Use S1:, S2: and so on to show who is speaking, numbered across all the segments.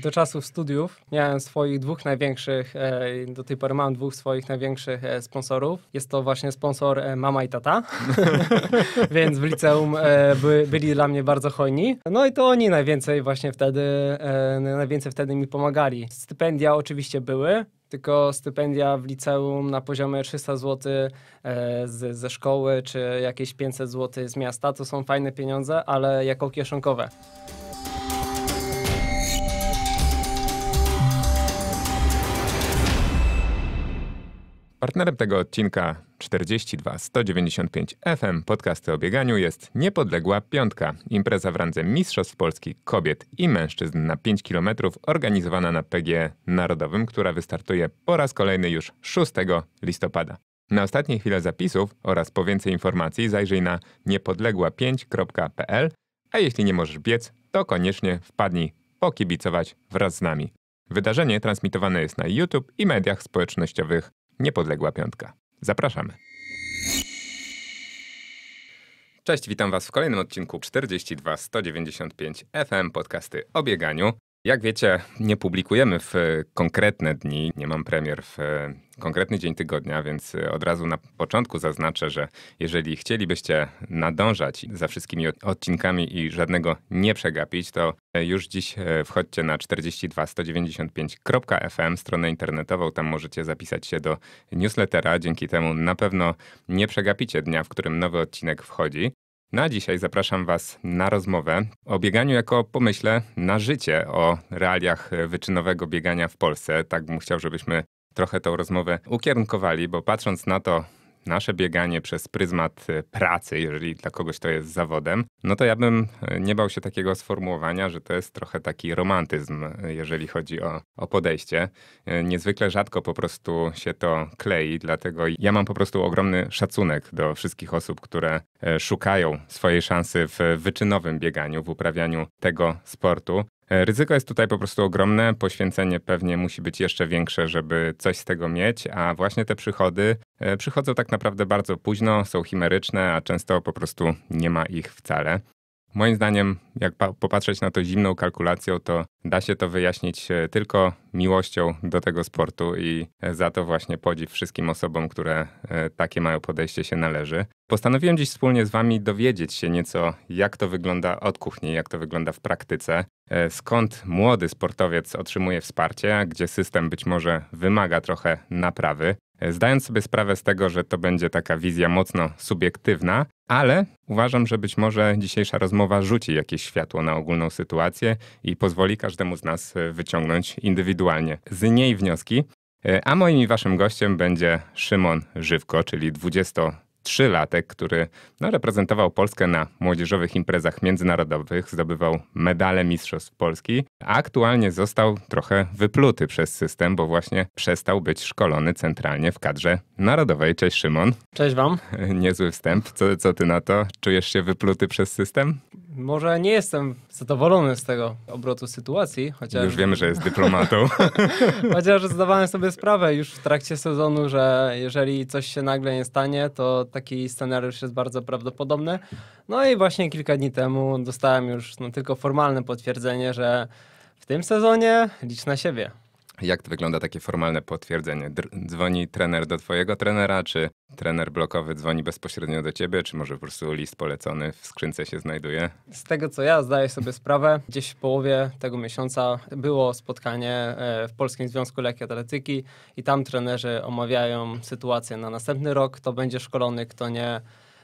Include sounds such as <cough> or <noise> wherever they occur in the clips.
S1: do czasów studiów miałem swoich dwóch największych, e, do tej pory mam dwóch swoich największych e, sponsorów. Jest to właśnie sponsor e, mama i tata, <laughs> więc w liceum by, byli dla mnie bardzo hojni. No i to oni najwięcej właśnie wtedy, najwięcej wtedy mi pomagali. Stypendia oczywiście były, tylko stypendia w liceum na poziomie 300 zł z, ze szkoły czy jakieś 500 zł z miasta to są fajne pieniądze, ale jako kieszonkowe.
S2: Partnerem tego odcinka 42 195 FM podcasty o bieganiu jest Niepodległa Piątka, impreza w randze Mistrzostw Polski Kobiet i Mężczyzn na 5 km organizowana na PG Narodowym, która wystartuje po raz kolejny już 6 listopada. Na ostatnie chwile zapisów oraz po więcej informacji zajrzyj na niepodległa5.pl, a jeśli nie możesz biec, to koniecznie wpadnij pokibicować wraz z nami. Wydarzenie transmitowane jest na YouTube i mediach społecznościowych Niepodległa Piątka. Zapraszamy. Cześć, witam Was w kolejnym odcinku 42195 FM podcasty o bieganiu. Jak wiecie, nie publikujemy w konkretne dni, nie mam premier w konkretny dzień tygodnia, więc od razu na początku zaznaczę, że jeżeli chcielibyście nadążać za wszystkimi odcinkami i żadnego nie przegapić, to już dziś wchodźcie na 42195.fm, stronę internetową, tam możecie zapisać się do newslettera, dzięki temu na pewno nie przegapicie dnia, w którym nowy odcinek wchodzi. Na dzisiaj zapraszam Was na rozmowę o bieganiu jako pomyśle na życie, o realiach wyczynowego biegania w Polsce. Tak bym chciał, żebyśmy trochę tą rozmowę ukierunkowali, bo patrząc na to, nasze bieganie przez pryzmat e, pracy, jeżeli dla kogoś to jest zawodem, no to ja bym e, nie bał się takiego sformułowania, że to jest trochę taki romantyzm, e, jeżeli chodzi o, o podejście. Niezwykle rzadko po prostu się to klei, dlatego ja mam po prostu ogromny szacunek do wszystkich osób, które szukają swojej szansy w wyczynowym bieganiu, w uprawianiu tego sportu. E, ryzyko jest tutaj po prostu ogromne, poświęcenie pewnie musi być jeszcze większe, żeby coś z tego mieć, a właśnie te przychody e, przychodzą tak naprawdę bardzo późno, są chimeryczne, a często po prostu nie ma ich wcale. Moim zdaniem, jak popatrzeć na to zimną kalkulacją, to da się to wyjaśnić e, tylko miłością do tego sportu i e, za to właśnie podziw wszystkim osobom, które e, takie mają podejście się należy. Postanowiłem dziś wspólnie z Wami dowiedzieć się nieco, jak to wygląda od kuchni, jak to wygląda w praktyce, skąd młody sportowiec otrzymuje wsparcie, gdzie system być może wymaga trochę naprawy, E, zdając sobie sprawę z tego, że to będzie taka wizja mocno subiektywna, ale uważam, że być może dzisiejsza rozmowa rzuci jakieś światło na ogólną sytuację i pozwoli każdemu z nas e, wyciągnąć indywidualnie z niej wnioski. E, a moim i waszym gościem będzie Szymon Żywko, czyli 20 trzylatek, który no, reprezentował Polskę na młodzieżowych imprezach międzynarodowych, zdobywał medale Mistrzostw Polski, a aktualnie został trochę wypluty przez system, bo właśnie przestał być szkolony centralnie w kadrze narodowej. Cześć Szymon. Cześć wam. <laughs> Niezły wstęp. Co, co ty na to? Czujesz się wypluty przez system?
S1: Może nie jestem zadowolony z tego obrotu sytuacji, chociaż... Już wiemy, że jest dyplomatą. <laughs> chociaż zdawałem sobie sprawę już w trakcie sezonu, że jeżeli coś się nagle nie stanie, to taki scenariusz jest bardzo prawdopodobny. No i właśnie kilka dni temu dostałem już no, tylko formalne potwierdzenie, że w tym sezonie licz na siebie.
S2: Jak to wygląda takie formalne potwierdzenie? Dzwoni trener do twojego trenera, czy trener blokowy dzwoni bezpośrednio do ciebie, czy może po prostu list polecony w skrzynce się znajduje?
S1: Z tego co ja zdaję sobie sprawę, gdzieś w połowie tego miesiąca było spotkanie e, w Polskim Związku Lekki Atletyki i tam trenerzy omawiają sytuację na następny rok, kto będzie szkolony, kto nie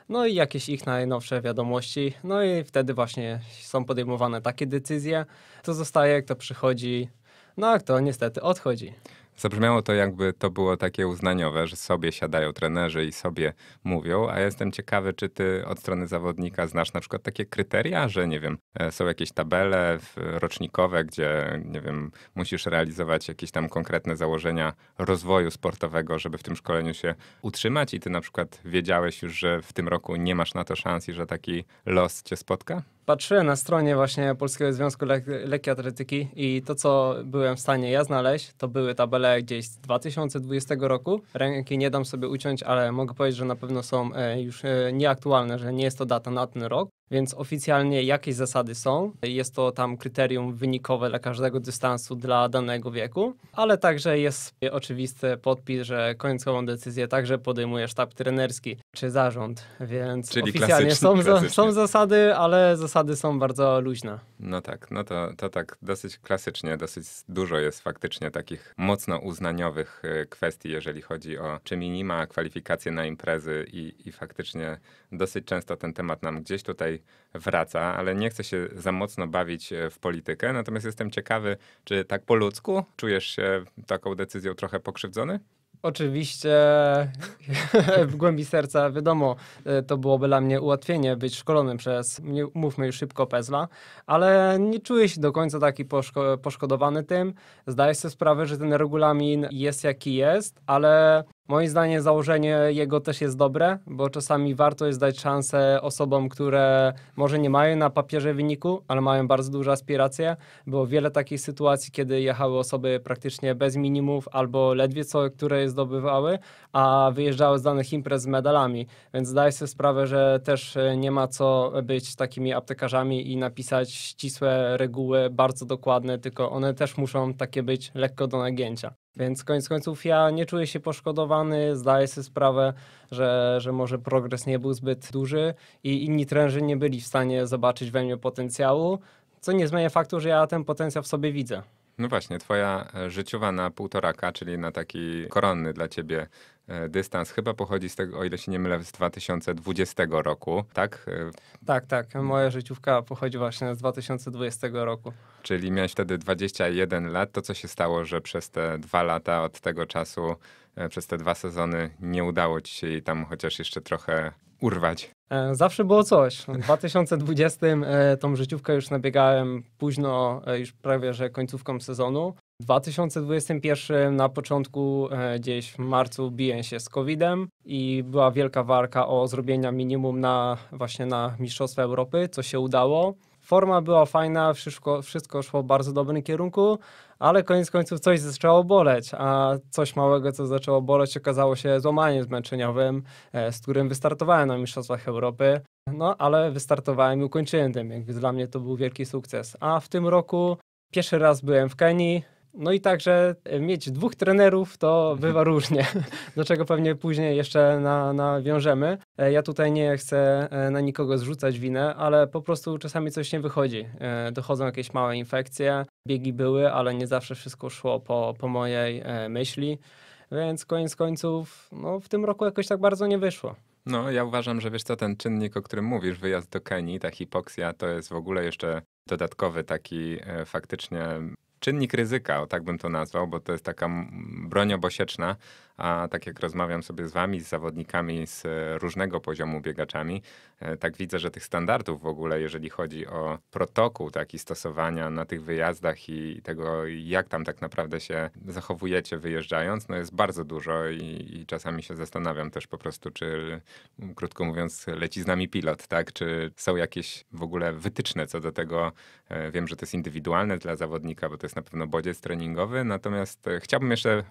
S1: no i jakieś ich najnowsze wiadomości. No i wtedy właśnie są podejmowane takie decyzje. To zostaje, kto przychodzi no kto niestety odchodzi.
S2: Zabrzmiało to jakby to było takie uznaniowe, że sobie siadają trenerzy i sobie mówią, a jestem ciekawy, czy ty od strony zawodnika znasz na przykład takie kryteria, że nie wiem, e, są jakieś tabele rocznikowe, gdzie nie wiem, musisz realizować jakieś tam konkretne założenia rozwoju sportowego, żeby w tym szkoleniu się utrzymać i ty na przykład wiedziałeś już, że w tym roku nie masz na to szans i że taki los cię spotka?
S1: Patrzyłem na stronie właśnie Polskiego Związku Le Lekki Atletyki i to, co byłem w stanie ja znaleźć, to były tabele gdzieś z 2020 roku. Ręki nie dam sobie uciąć, ale mogę powiedzieć, że na pewno są e, już e, nieaktualne, że nie jest to data na ten rok. Więc oficjalnie jakieś zasady są. Jest to tam kryterium wynikowe dla każdego dystansu dla danego wieku, ale także jest oczywisty podpis, że końcową decyzję także podejmuje sztab trenerski czy zarząd. Więc Czyli oficjalnie są, za, są zasady, ale zasady są bardzo luźne.
S2: No tak, no to, to tak, dosyć klasycznie, dosyć dużo jest faktycznie takich mocno uznaniowych e, kwestii, jeżeli chodzi o czy minima, kwalifikacje na imprezy i, i faktycznie dosyć często ten temat nam gdzieś tutaj wraca, ale nie chcę się za mocno bawić e, w politykę. Natomiast jestem ciekawy, czy tak po ludzku czujesz się taką decyzją trochę pokrzywdzony?
S1: Oczywiście <laughs> w głębi serca wiadomo, e, to byłoby dla mnie ułatwienie być szkolonym przez, mówmy już szybko, Pezla, ale nie czuję się do końca taki poszko, poszkodowany tym. Zdaję sobie sprawę, że ten regulamin jest jaki jest, ale Moim zdaniem założenie jego też jest dobre, bo czasami warto jest dać szansę osobom, które może nie mają na papierze wyniku, ale mają bardzo duże aspiracje. Było wiele takich sytuacji, kiedy jechały osoby praktycznie bez minimów albo ledwie co, które je zdobywały, a wyjeżdżały z danych imprez z medalami. Więc zdaję sobie sprawę, że też e, nie ma co być takimi aptekarzami i napisać ścisłe reguły, bardzo dokładne, tylko one też muszą takie być lekko do nagięcia. Więc koniec końców ja nie czuję się poszkodowany, zdaję sobie sprawę, że, że może progres nie był zbyt duży i inni trenerzy nie byli w stanie zobaczyć we mnie potencjału, co nie zmienia faktu, że ja ten potencjał w sobie widzę.
S2: No właśnie, twoja e, życiowa na półtoraka, czyli na taki koronny dla ciebie E, dystans chyba pochodzi z tego, o ile się nie mylę, z 2020 roku, tak? E,
S1: tak, tak. Moja życiówka pochodzi właśnie z 2020 roku.
S2: Czyli miałeś wtedy 21 lat. To co się stało, że przez te dwa lata od tego czasu, e, przez te dwa sezony nie udało ci się jej tam chociaż jeszcze trochę urwać?
S1: Zawsze było coś. W 2020 tą życiówkę już nabiegałem późno, już prawie że końcówką sezonu. 2021 na początku, e, gdzieś w marcu, biję się z COVID-em i była wielka walka o zrobienia minimum na właśnie na Mistrzostwa Europy, co się udało. Forma była fajna, wszystko, wszystko szło w bardzo dobrym kierunku, ale koniec końców coś zaczęło boleć, a coś małego, co zaczęło boleć, okazało się złamaniem zmęczeniowym, e, z którym wystartowałem na Mistrzostwach Europy. No, ale wystartowałem i ukończyłem tym, jakby dla mnie to był wielki sukces. A w tym roku pierwszy raz byłem w Kenii, no i także e, mieć dwóch trenerów to mhm. bywa różnie, <laughs> do czego pewnie później jeszcze na, nawiążemy. E, ja tutaj nie chcę e, na nikogo zrzucać winę, ale po prostu czasami coś nie wychodzi. Dochodzą jakieś małe infekcje, biegi były, ale nie zawsze wszystko szło po, po mojej myśli, więc koniec końców no, w tym roku jakoś tak bardzo nie wyszło.
S2: No, ja uważam, że wiesz co, ten czynnik, o którym mówisz, wyjazd do Kenii, ta hipoksja, to jest w ogóle jeszcze dodatkowy taki faktycznie czynnik ryzyka, o tak bym to nazwał, bo to jest taka broń obosieczna, a tak jak rozmawiam sobie z wami, z zawodnikami z e, różnego poziomu biegaczami, e, tak widzę, że tych standardów w ogóle, jeżeli chodzi o protokół taki stosowania na tych wyjazdach i tego, jak tam tak naprawdę się zachowujecie wyjeżdżając, no jest bardzo dużo i, i czasami się zastanawiam też po prostu, czy krótko mówiąc, leci z nami pilot, tak? Czy są jakieś w ogóle wytyczne co do tego? E, wiem, że to jest indywidualne dla zawodnika, bo to jest na pewno bodziec treningowy, natomiast chciałbym jeszcze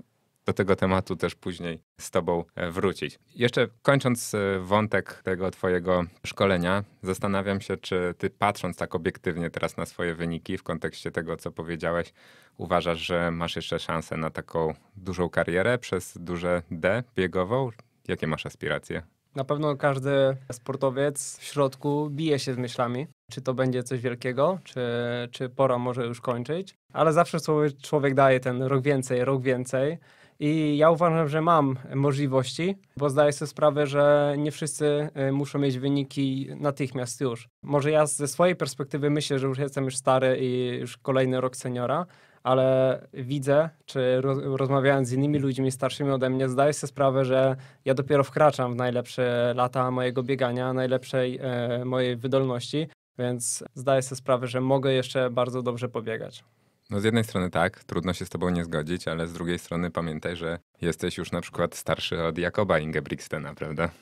S2: do tego tematu też później z Tobą e, wrócić. Jeszcze kończąc e, wątek tego Twojego szkolenia, zastanawiam się, czy Ty patrząc tak obiektywnie teraz na swoje wyniki w kontekście tego, co powiedziałeś, uważasz, że masz jeszcze szansę na taką dużą karierę przez duże D biegową? Jakie masz aspiracje?
S1: Na pewno każdy sportowiec w środku bije się z myślami, czy to będzie coś wielkiego, czy, czy pora może już kończyć, ale zawsze człowiek daje ten rok więcej, rok więcej. I ja uważam, że mam możliwości, bo zdaję sobie sprawę, że nie wszyscy y, muszą mieć wyniki natychmiast już. Może ja ze swojej perspektywy myślę, że już jestem już stary i już kolejny rok seniora, ale widzę, czy rozmawiając z innymi ludźmi starszymi ode mnie, zdaję sobie sprawę, że ja dopiero wkraczam w najlepsze lata mojego biegania, najlepszej e, mojej wydolności, więc zdaję sobie sprawę, że mogę jeszcze bardzo dobrze pobiegać.
S2: No z jednej strony tak, trudno się z tobą nie zgodzić, ale z drugiej strony pamiętaj, że jesteś już na przykład starszy od Jakoba Ingebrigtena, prawda? <laughs>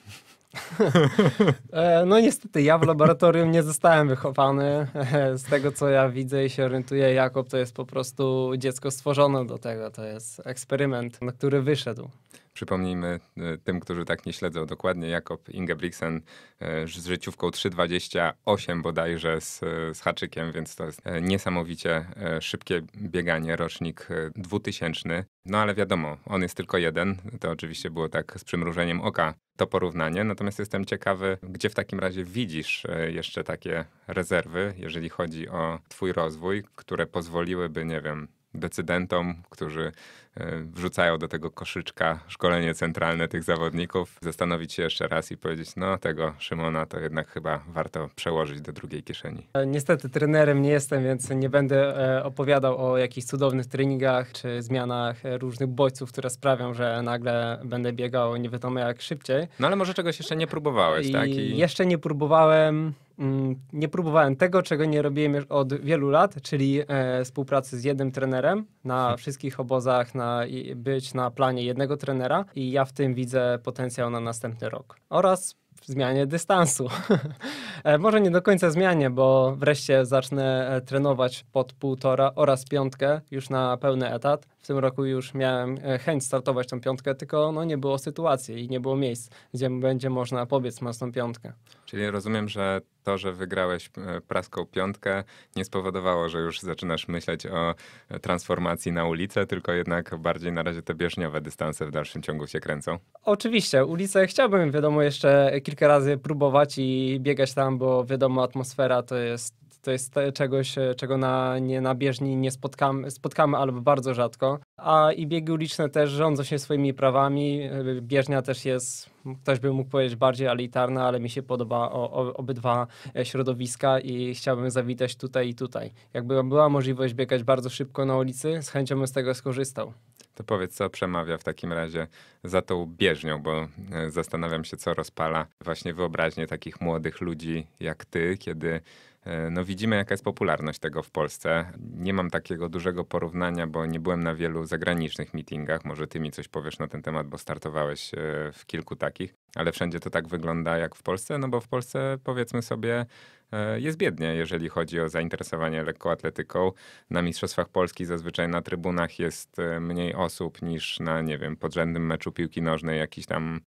S1: E, no niestety, ja w laboratorium nie zostałem wychowany. E, z tego, co ja widzę i się orientuję, Jakob to jest po prostu dziecko stworzone do tego. To jest eksperyment, na który wyszedł.
S2: Przypomnijmy e, tym, którzy tak nie śledzą dokładnie, Jakob Ingebrigtsen e, z życiówką 3,28 bodajże z, z haczykiem, więc to jest e, niesamowicie szybkie bieganie, rocznik 2000. No ale wiadomo, on jest tylko jeden, to oczywiście było tak z przymrużeniem oka to porównanie, natomiast jestem ciekawy, gdzie w takim razie widzisz jeszcze takie rezerwy, jeżeli chodzi o twój rozwój, które pozwoliłyby, nie wiem, decydentom, którzy E, wrzucają do tego koszyczka szkolenie centralne tych zawodników, zastanowić się jeszcze raz i powiedzieć, no tego Szymona to jednak chyba warto przełożyć do drugiej kieszeni.
S1: E, niestety trenerem nie jestem, więc nie będę e, opowiadał o jakichś cudownych treningach czy zmianach różnych bodźców, które sprawią, że nagle będę biegał nie wiadomo jak szybciej.
S2: No ale może czegoś jeszcze nie
S1: próbowałeś, tak? I... Jeszcze nie próbowałem mm, nie próbowałem tego, czego nie robiłem już od wielu lat, czyli e, współpracy z jednym trenerem na hmm. wszystkich obozach, na na, być na planie jednego trenera i ja w tym widzę potencjał na następny rok. Oraz zmianie dystansu. <laughs> E, może nie do końca zmianie, bo wreszcie zacznę e, trenować pod półtora oraz piątkę już na pełny etat w tym roku już miałem e, chęć startować tą piątkę, tylko no nie było sytuacji i nie było miejsc, gdzie będzie można pobiec mocną piątkę.
S2: Czyli rozumiem, że to, że wygrałeś e, praską piątkę, nie spowodowało, że już zaczynasz myśleć o e, transformacji na ulicę, tylko jednak bardziej na razie te bieżniowe dystanse w dalszym ciągu się kręcą?
S1: Oczywiście. Ulicę chciałbym, wiadomo, jeszcze kilka razy próbować i biegać tam, bo wiadomo, atmosfera to jest to jest czegoś, czego na, nie, na bieżni nie spotkamy, spotkamy albo bardzo rzadko. A i biegi uliczne też rządzą się swoimi prawami. Bieżnia też jest, ktoś by mógł powiedzieć, bardziej elitarna, ale mi się podoba o, o, obydwa e, środowiska i chciałbym zawitać tutaj i tutaj. Jakby była możliwość biegać bardzo szybko na ulicy, z chęcią bym z tego skorzystał.
S2: To powiedz, co przemawia w takim razie za tą bieżnią, bo e, zastanawiam się, co rozpala właśnie wyobraźnię takich młodych ludzi jak ty, kiedy E, no widzimy, jaka jest popularność tego w Polsce. Nie mam takiego dużego porównania, bo nie byłem na wielu zagranicznych meetingach. Może ty mi coś powiesz na ten temat, bo startowałeś e, w kilku takich, ale wszędzie to tak wygląda jak w Polsce, no bo w Polsce powiedzmy sobie e, jest biednie, jeżeli chodzi o zainteresowanie lekkoatletyką. Na Mistrzostwach Polski zazwyczaj na trybunach jest mniej osób niż na, nie wiem, podrzędnym meczu piłki nożnej, jakiś tam,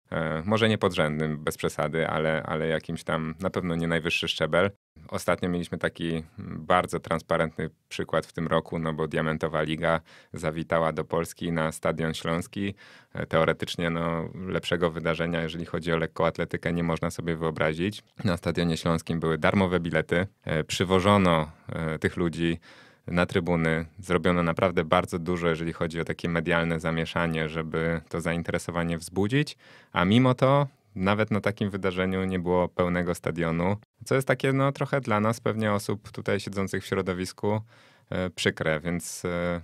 S2: może nie podrzędnym, bez przesady, ale, ale jakimś tam na pewno nie najwyższy szczebel. Ostatnio mieliśmy taki mm, bardzo transparentny przykład w tym roku, no bo Diamentowa Liga zawitała do Polski na Stadion Śląski. E, teoretycznie no, lepszego wydarzenia, jeżeli chodzi o lekkoatletykę, nie można sobie wyobrazić. Na Stadionie Śląskim były darmowe bilety, e, przywożono e, tych ludzi na trybuny. Zrobiono naprawdę bardzo dużo, jeżeli chodzi o takie medialne zamieszanie, żeby to zainteresowanie wzbudzić, a mimo to nawet na takim wydarzeniu nie było pełnego stadionu, co jest takie no, trochę dla nas, pewnie osób tutaj siedzących w środowisku, e, przykre, więc e,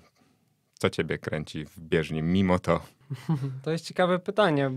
S2: co ciebie kręci w bieżni mimo to?
S1: <laughs> To jest ciekawe pytanie.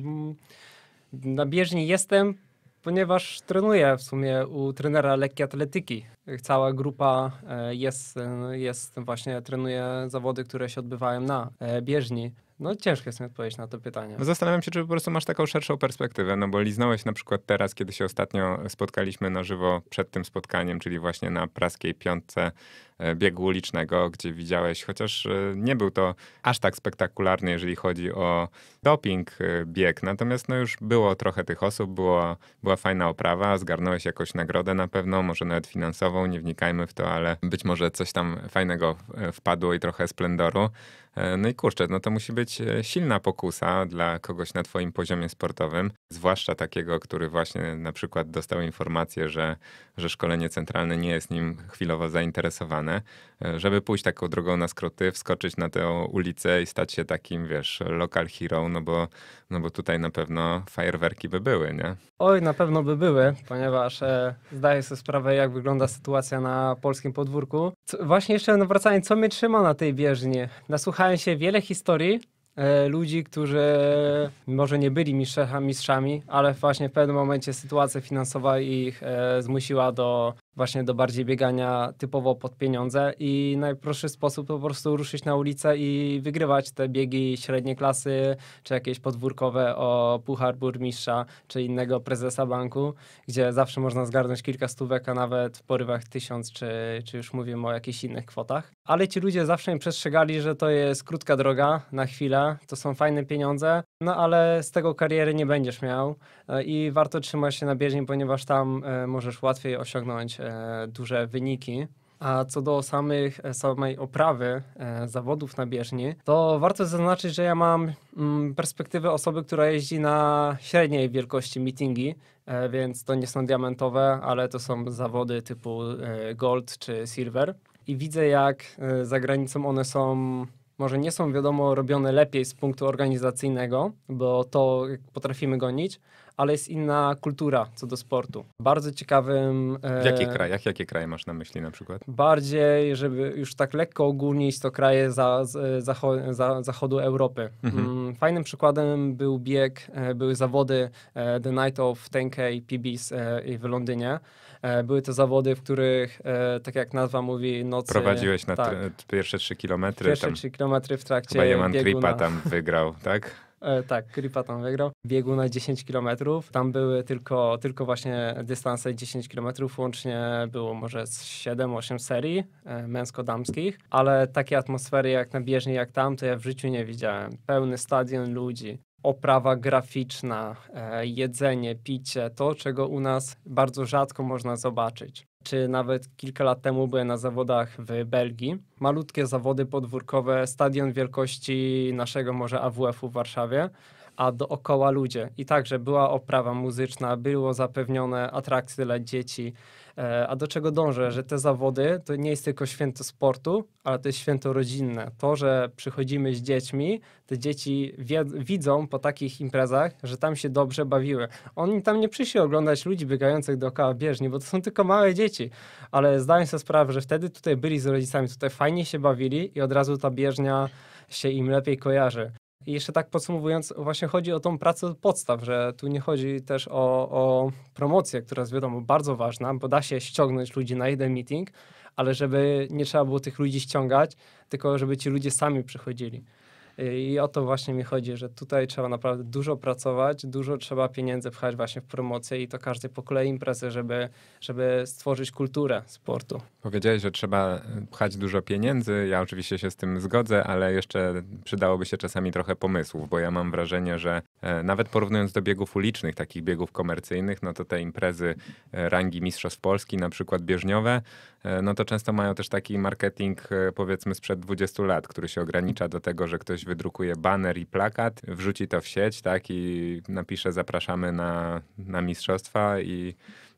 S1: Na bieżni jestem, ponieważ trenuję w sumie u trenera lekkiej atletyki. Cała grupa e, jest, jest właśnie, trenuje zawody, które się odbywają na bieżni. No ciężko jest mi odpowiedzieć na to pytanie. No
S2: zastanawiam się, czy po prostu masz taką szerszą perspektywę, no bo liznąłeś na przykład teraz, kiedy się ostatnio spotkaliśmy na żywo przed tym spotkaniem, czyli właśnie na praskiej piątce e, biegu ulicznego, gdzie widziałeś, chociaż e, nie był to aż tak spektakularny, jeżeli chodzi o doping e, bieg, natomiast no już było trochę tych osób, było, była fajna oprawa, zgarnąłeś jakąś nagrodę na pewno, może nawet finansową, nie wnikajmy w to, ale być może coś tam fajnego wpadło i trochę splendoru. E, no i kurczę, no to musi być e, silna pokusa dla kogoś na twoim poziomie sportowym, zwłaszcza takiego, który właśnie na przykład dostał informację, że, że szkolenie centralne nie jest nim chwilowo zainteresowane, e, żeby pójść taką drogą na skróty, wskoczyć na tę ulicę i stać się takim, wiesz, local hero, no bo, no bo tutaj na pewno fajerwerki by były, nie?
S1: Oj, na pewno by były, ponieważ e, zdaję sobie sprawę, jak wygląda sytuacja na polskim podwórku. Co, właśnie jeszcze no wracając, co mnie trzyma na tej bieżni? Nasłuchałem Naczytałem się wiele historii e, ludzi, którzy może nie byli mistrzami, mistrzami, ale właśnie w pewnym momencie sytuacja finansowa ich e, zmusiła do właśnie do bardziej biegania typowo pod pieniądze i najprostszy sposób po prostu ruszyć na ulicę i wygrywać te biegi średniej klasy, czy jakieś podwórkowe o puchar burmistrza, czy innego prezesa banku, gdzie zawsze można zgarnąć kilka stówek, a nawet w porywach tysiąc, czy, czy już mówimy o jakichś innych kwotach. Ale ci ludzie zawsze mi przestrzegali, że to jest krótka droga na chwilę, to są fajne pieniądze, no ale z tego kariery nie będziesz miał e, i warto trzymać się na bieżni, ponieważ tam e, możesz łatwiej osiągnąć e, E, duże wyniki. A co do samych, e, samej oprawy e, zawodów na bieżni, to warto zaznaczyć, że ja mam mm, perspektywę osoby, która jeździ na średniej wielkości meetingi, e, więc to nie są diamentowe, ale to są zawody typu e, gold czy silver. I widzę, jak e, za granicą one są może nie są wiadomo robione lepiej z punktu organizacyjnego, bo to potrafimy gonić, ale jest inna kultura co do sportu. Bardzo ciekawym. E, w jakich krajach?
S2: Jakie kraje masz na myśli na przykład?
S1: Bardziej, żeby już tak lekko ogólnić, to kraje za, z, za, zachodu Europy. Mhm. Mm, fajnym przykładem był bieg, e, były zawody e, The Night of 10K PBs e, w Londynie. E, były to zawody, w których, e, tak jak nazwa mówi, nocy... Prowadziłeś na tak.
S2: pierwsze trzy kilometry. Pierwsze trzy kilometry w trakcie Chyba Jeman Kripa na... tam wygrał, tak?
S1: E, tak, Kripa tam wygrał. Biegu na 10 kilometrów. Tam były tylko, tylko właśnie dystanse 10 kilometrów. Łącznie było może 7-8 serii męsko-damskich, ale takie atmosfery jak na bieżni, jak tam, to ja w życiu nie widziałem. Pełny stadion ludzi, oprawa graficzna, e, jedzenie, picie, to czego u nas bardzo rzadko można zobaczyć. Czy nawet kilka lat temu byłem na zawodach w Belgii. Malutkie zawody podwórkowe, stadion wielkości naszego może AWF-u w Warszawie, a dookoła ludzie. I także była oprawa muzyczna, było zapewnione atrakcje dla dzieci E, a do czego dążę? Że te zawody to nie jest tylko święto sportu, ale to jest święto rodzinne. To, że przychodzimy z dziećmi, te dzieci widzą po takich imprezach, że tam się dobrze bawiły. Oni tam nie przyszli oglądać ludzi biegających dookoła bieżni, bo to są tylko małe dzieci, ale zdają sobie sprawę, że wtedy tutaj byli z rodzicami, tutaj fajnie się bawili i od razu ta bieżnia się im lepiej kojarzy. I jeszcze tak podsumowując, właśnie chodzi o tą pracę od podstaw, że tu nie chodzi też o, o promocję, która jest wiadomo bardzo ważna, bo da się ściągnąć ludzi na jeden meeting, ale żeby nie trzeba było tych ludzi ściągać, tylko żeby ci ludzie sami przychodzili. I o to właśnie mi chodzi, że tutaj trzeba naprawdę dużo pracować, dużo trzeba pieniędzy pchać właśnie w promocję i to każdej po kolei imprezy, żeby, żeby stworzyć kulturę
S2: sportu. Powiedziałeś, że trzeba y, pchać dużo pieniędzy. Ja oczywiście się z tym zgodzę, ale jeszcze przydałoby się czasami trochę pomysłów, bo ja mam wrażenie, że e, nawet porównując do biegów ulicznych, takich biegów komercyjnych, no to te imprezy e, rangi Mistrzostw Polski, na przykład bieżniowe, e, no to często mają też taki marketing powiedzmy sprzed 20 lat, który się ogranicza do tego, że ktoś wydrukuje baner i plakat, wrzuci to w sieć, tak, i napisze zapraszamy na, na mistrzostwa i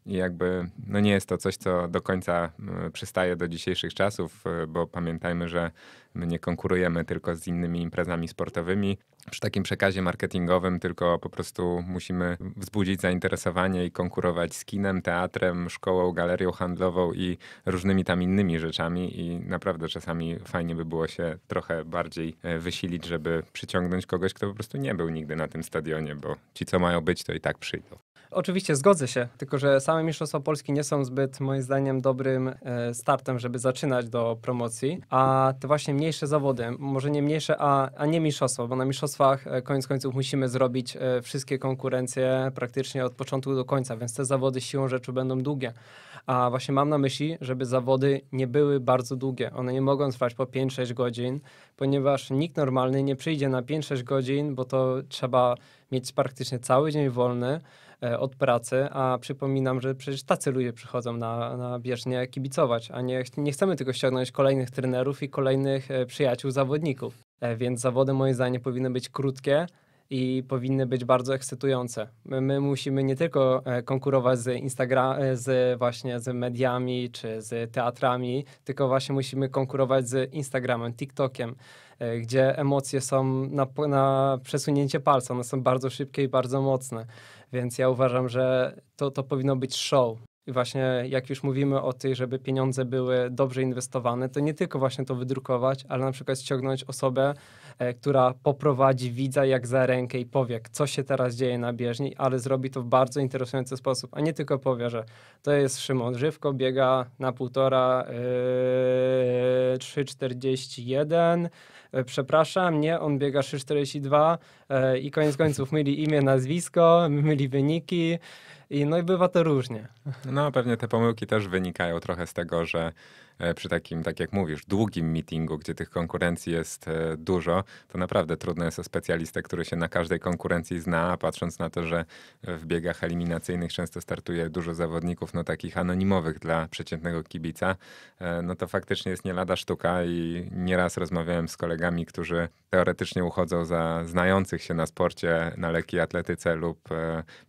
S2: i jakby no nie jest to coś, co do końca mm, przystaje do dzisiejszych czasów, y, bo pamiętajmy, że my nie konkurujemy tylko z innymi imprezami sportowymi. Przy takim przekazie marketingowym tylko po prostu musimy wzbudzić zainteresowanie i konkurować z kinem, teatrem, szkołą, galerią handlową i różnymi tam innymi rzeczami i naprawdę czasami fajnie by było się trochę bardziej e, wysilić, żeby przyciągnąć kogoś, kto po prostu nie był nigdy na tym stadionie, bo ci, co mają być, to i tak przyjdą.
S1: Oczywiście zgodzę się, tylko że same Mistrzostwa Polski nie są zbyt moim zdaniem dobrym e, startem, żeby zaczynać do promocji, a te właśnie mniejsze zawody, może nie mniejsze, a, a nie mistrzostwa, bo na mistrzostwach e, koniec końców musimy zrobić e, wszystkie konkurencje praktycznie od początku do końca, więc te zawody siłą rzeczy będą długie. A właśnie mam na myśli, żeby zawody nie były bardzo długie. One nie mogą trwać po 5-6 godzin, ponieważ nikt normalny nie przyjdzie na 5-6 godzin, bo to trzeba mieć praktycznie cały dzień wolny. E, od pracy, a przypominam, że przecież tacy ludzie przychodzą na, na bieżnie kibicować, a nie, nie chcemy tylko ściągnąć kolejnych trenerów i kolejnych e, przyjaciół zawodników. E, więc zawody moim zdaniem powinny być krótkie, i powinny być bardzo ekscytujące. My, my musimy nie tylko konkurować z Instagram, z właśnie z mediami czy z teatrami, tylko właśnie musimy konkurować z Instagramem, TikTokiem, gdzie emocje są na, na przesunięcie palca, one są bardzo szybkie i bardzo mocne. Więc ja uważam, że to, to powinno być show. I właśnie jak już mówimy o tym, żeby pieniądze były dobrze inwestowane, to nie tylko właśnie to wydrukować, ale na przykład ściągnąć osobę, e, która poprowadzi widza jak za rękę i powie, co się teraz dzieje na bieżni, ale zrobi to w bardzo interesujący sposób, a nie tylko powie, że to jest Szymon Żywko, biega na półtora e, yy, 3,41, E, przepraszam, nie, on biega 6,42 e, i koniec <laughs> końców myli imię, nazwisko, myli wyniki i no i bywa to różnie.
S2: No pewnie te pomyłki też wynikają trochę z tego, że E, przy takim, tak jak mówisz, długim meetingu, gdzie tych konkurencji jest e, dużo, to naprawdę trudno jest o specjalistę, który się na każdej konkurencji zna, patrząc na to, że e, w biegach eliminacyjnych często startuje dużo zawodników, no takich anonimowych dla przeciętnego kibica, no to faktycznie jest nie lada sztuka i nieraz rozmawiałem z kolegami, którzy teoretycznie uchodzą za znających się na sporcie, na lekkiej atletyce lub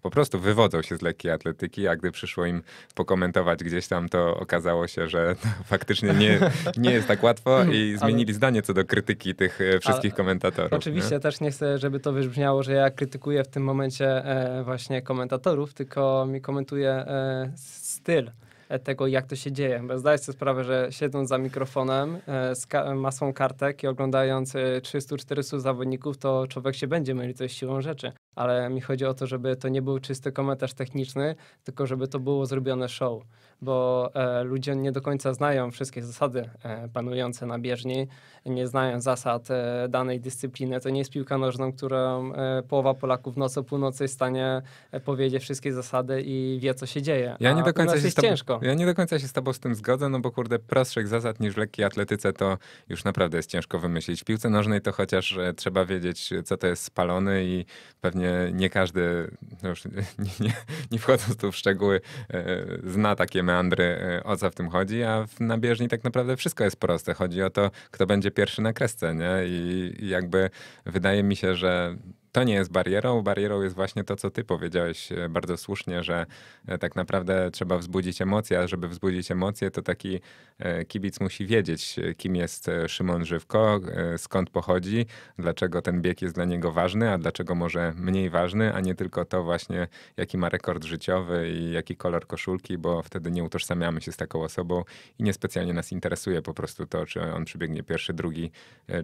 S2: po prostu wywodzą się z lekkiej atletyki, a gdy przyszło im pokomentować gdzieś tam, to okazało się, że <laughs> no, faktycznie nie, nie jest tak łatwo <laughs> i zmienili Ale... zdanie co do krytyki tych e, wszystkich Ale... komentatorów. Oczywiście, nie? też
S1: nie chcę, żeby to wybrzmiało, że ja krytykuję w tym momencie e, właśnie komentatorów, tylko mi komentuje e, styl E, tego, jak to się dzieje. Bo zdaję sobie sprawę, że siedząc za mikrofonem e, z masą kartek i oglądając 300-400 e, zawodników, to człowiek się będzie mylił, coś siłą rzeczy. Ale mi chodzi o to, żeby to nie był czysty komentarz techniczny, tylko żeby to było zrobione show, bo ludzie nie do końca znają wszystkie zasady panujące na bieżni, nie znają zasad danej dyscypliny. To nie jest piłka nożna, którą połowa Polaków nocy o północy jest w stanie powiedzieć wszystkie zasady i wie, co się dzieje. Ja nie do końca się jest ciężko. Ja
S2: nie do końca się z tobą z tym zgodzę, no bo kurde, prostszych zasad niż w lekkiej atletyce to już naprawdę jest ciężko wymyślić. W piłce nożnej to chociaż e, trzeba wiedzieć, co to jest spalony i pewnie nie każdy, no już <laughs> nie, nie, nie wchodząc tu w szczegóły, e, zna takie meandry, e, o co w tym chodzi, a w, nabieżni tak naprawdę wszystko jest proste. Chodzi o to, kto będzie pierwszy na kresce, nie? I jakby wydaje mi się, że to nie jest barierą. Barierą jest właśnie to, co ty powiedziałeś e, bardzo słusznie, że e, tak naprawdę trzeba wzbudzić emocje, a żeby wzbudzić emocje, to taki e, kibic musi wiedzieć, kim jest Szymon Żywko, skąd pochodzi, dlaczego ten bieg jest dla niego ważny, a dlaczego może mniej ważny, a nie tylko to właśnie, jaki ma rekord życiowy i jaki kolor koszulki, bo wtedy nie utożsamiamy się z taką osobą i niespecjalnie nas interesuje po prostu to, czy on przybiegnie pierwszy, drugi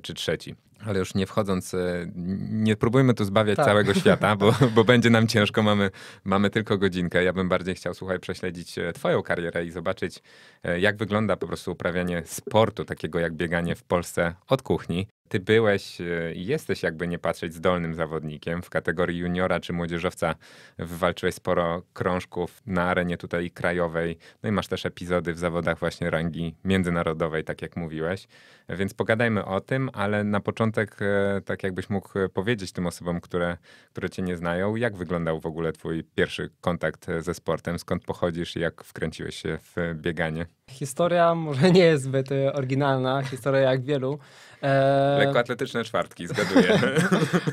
S2: czy trzeci. Ale już nie wchodząc, nie próbujmy tu prostu zbawiać tak. całego świata, bo, <laughs> bo będzie nam ciężko, mamy, mamy tylko godzinkę. Ja bym bardziej chciał, słuchaj, prześledzić e, twoją karierę i zobaczyć, e, jak wygląda po prostu uprawianie sportu, takiego jak bieganie w Polsce od kuchni. Ty byłeś e, i jesteś, jakby nie patrzeć, zdolnym zawodnikiem. W kategorii juniora czy młodzieżowca wywalczyłeś sporo krążków na arenie tutaj krajowej. No i masz też epizody w zawodach właśnie rangi międzynarodowej, tak jak mówiłeś. Więc pogadajmy o tym, ale na początek, e, tak jakbyś mógł e, powiedzieć tym osobom, które, które cię nie znają, jak wyglądał w ogóle twój pierwszy kontakt ze sportem, skąd pochodzisz i jak wkręciłeś się w bieganie?
S1: Historia może nie jest zbyt oryginalna, historia jak wielu Eee, Lekkoatletyczne czwartki, zgaduję. <laughs>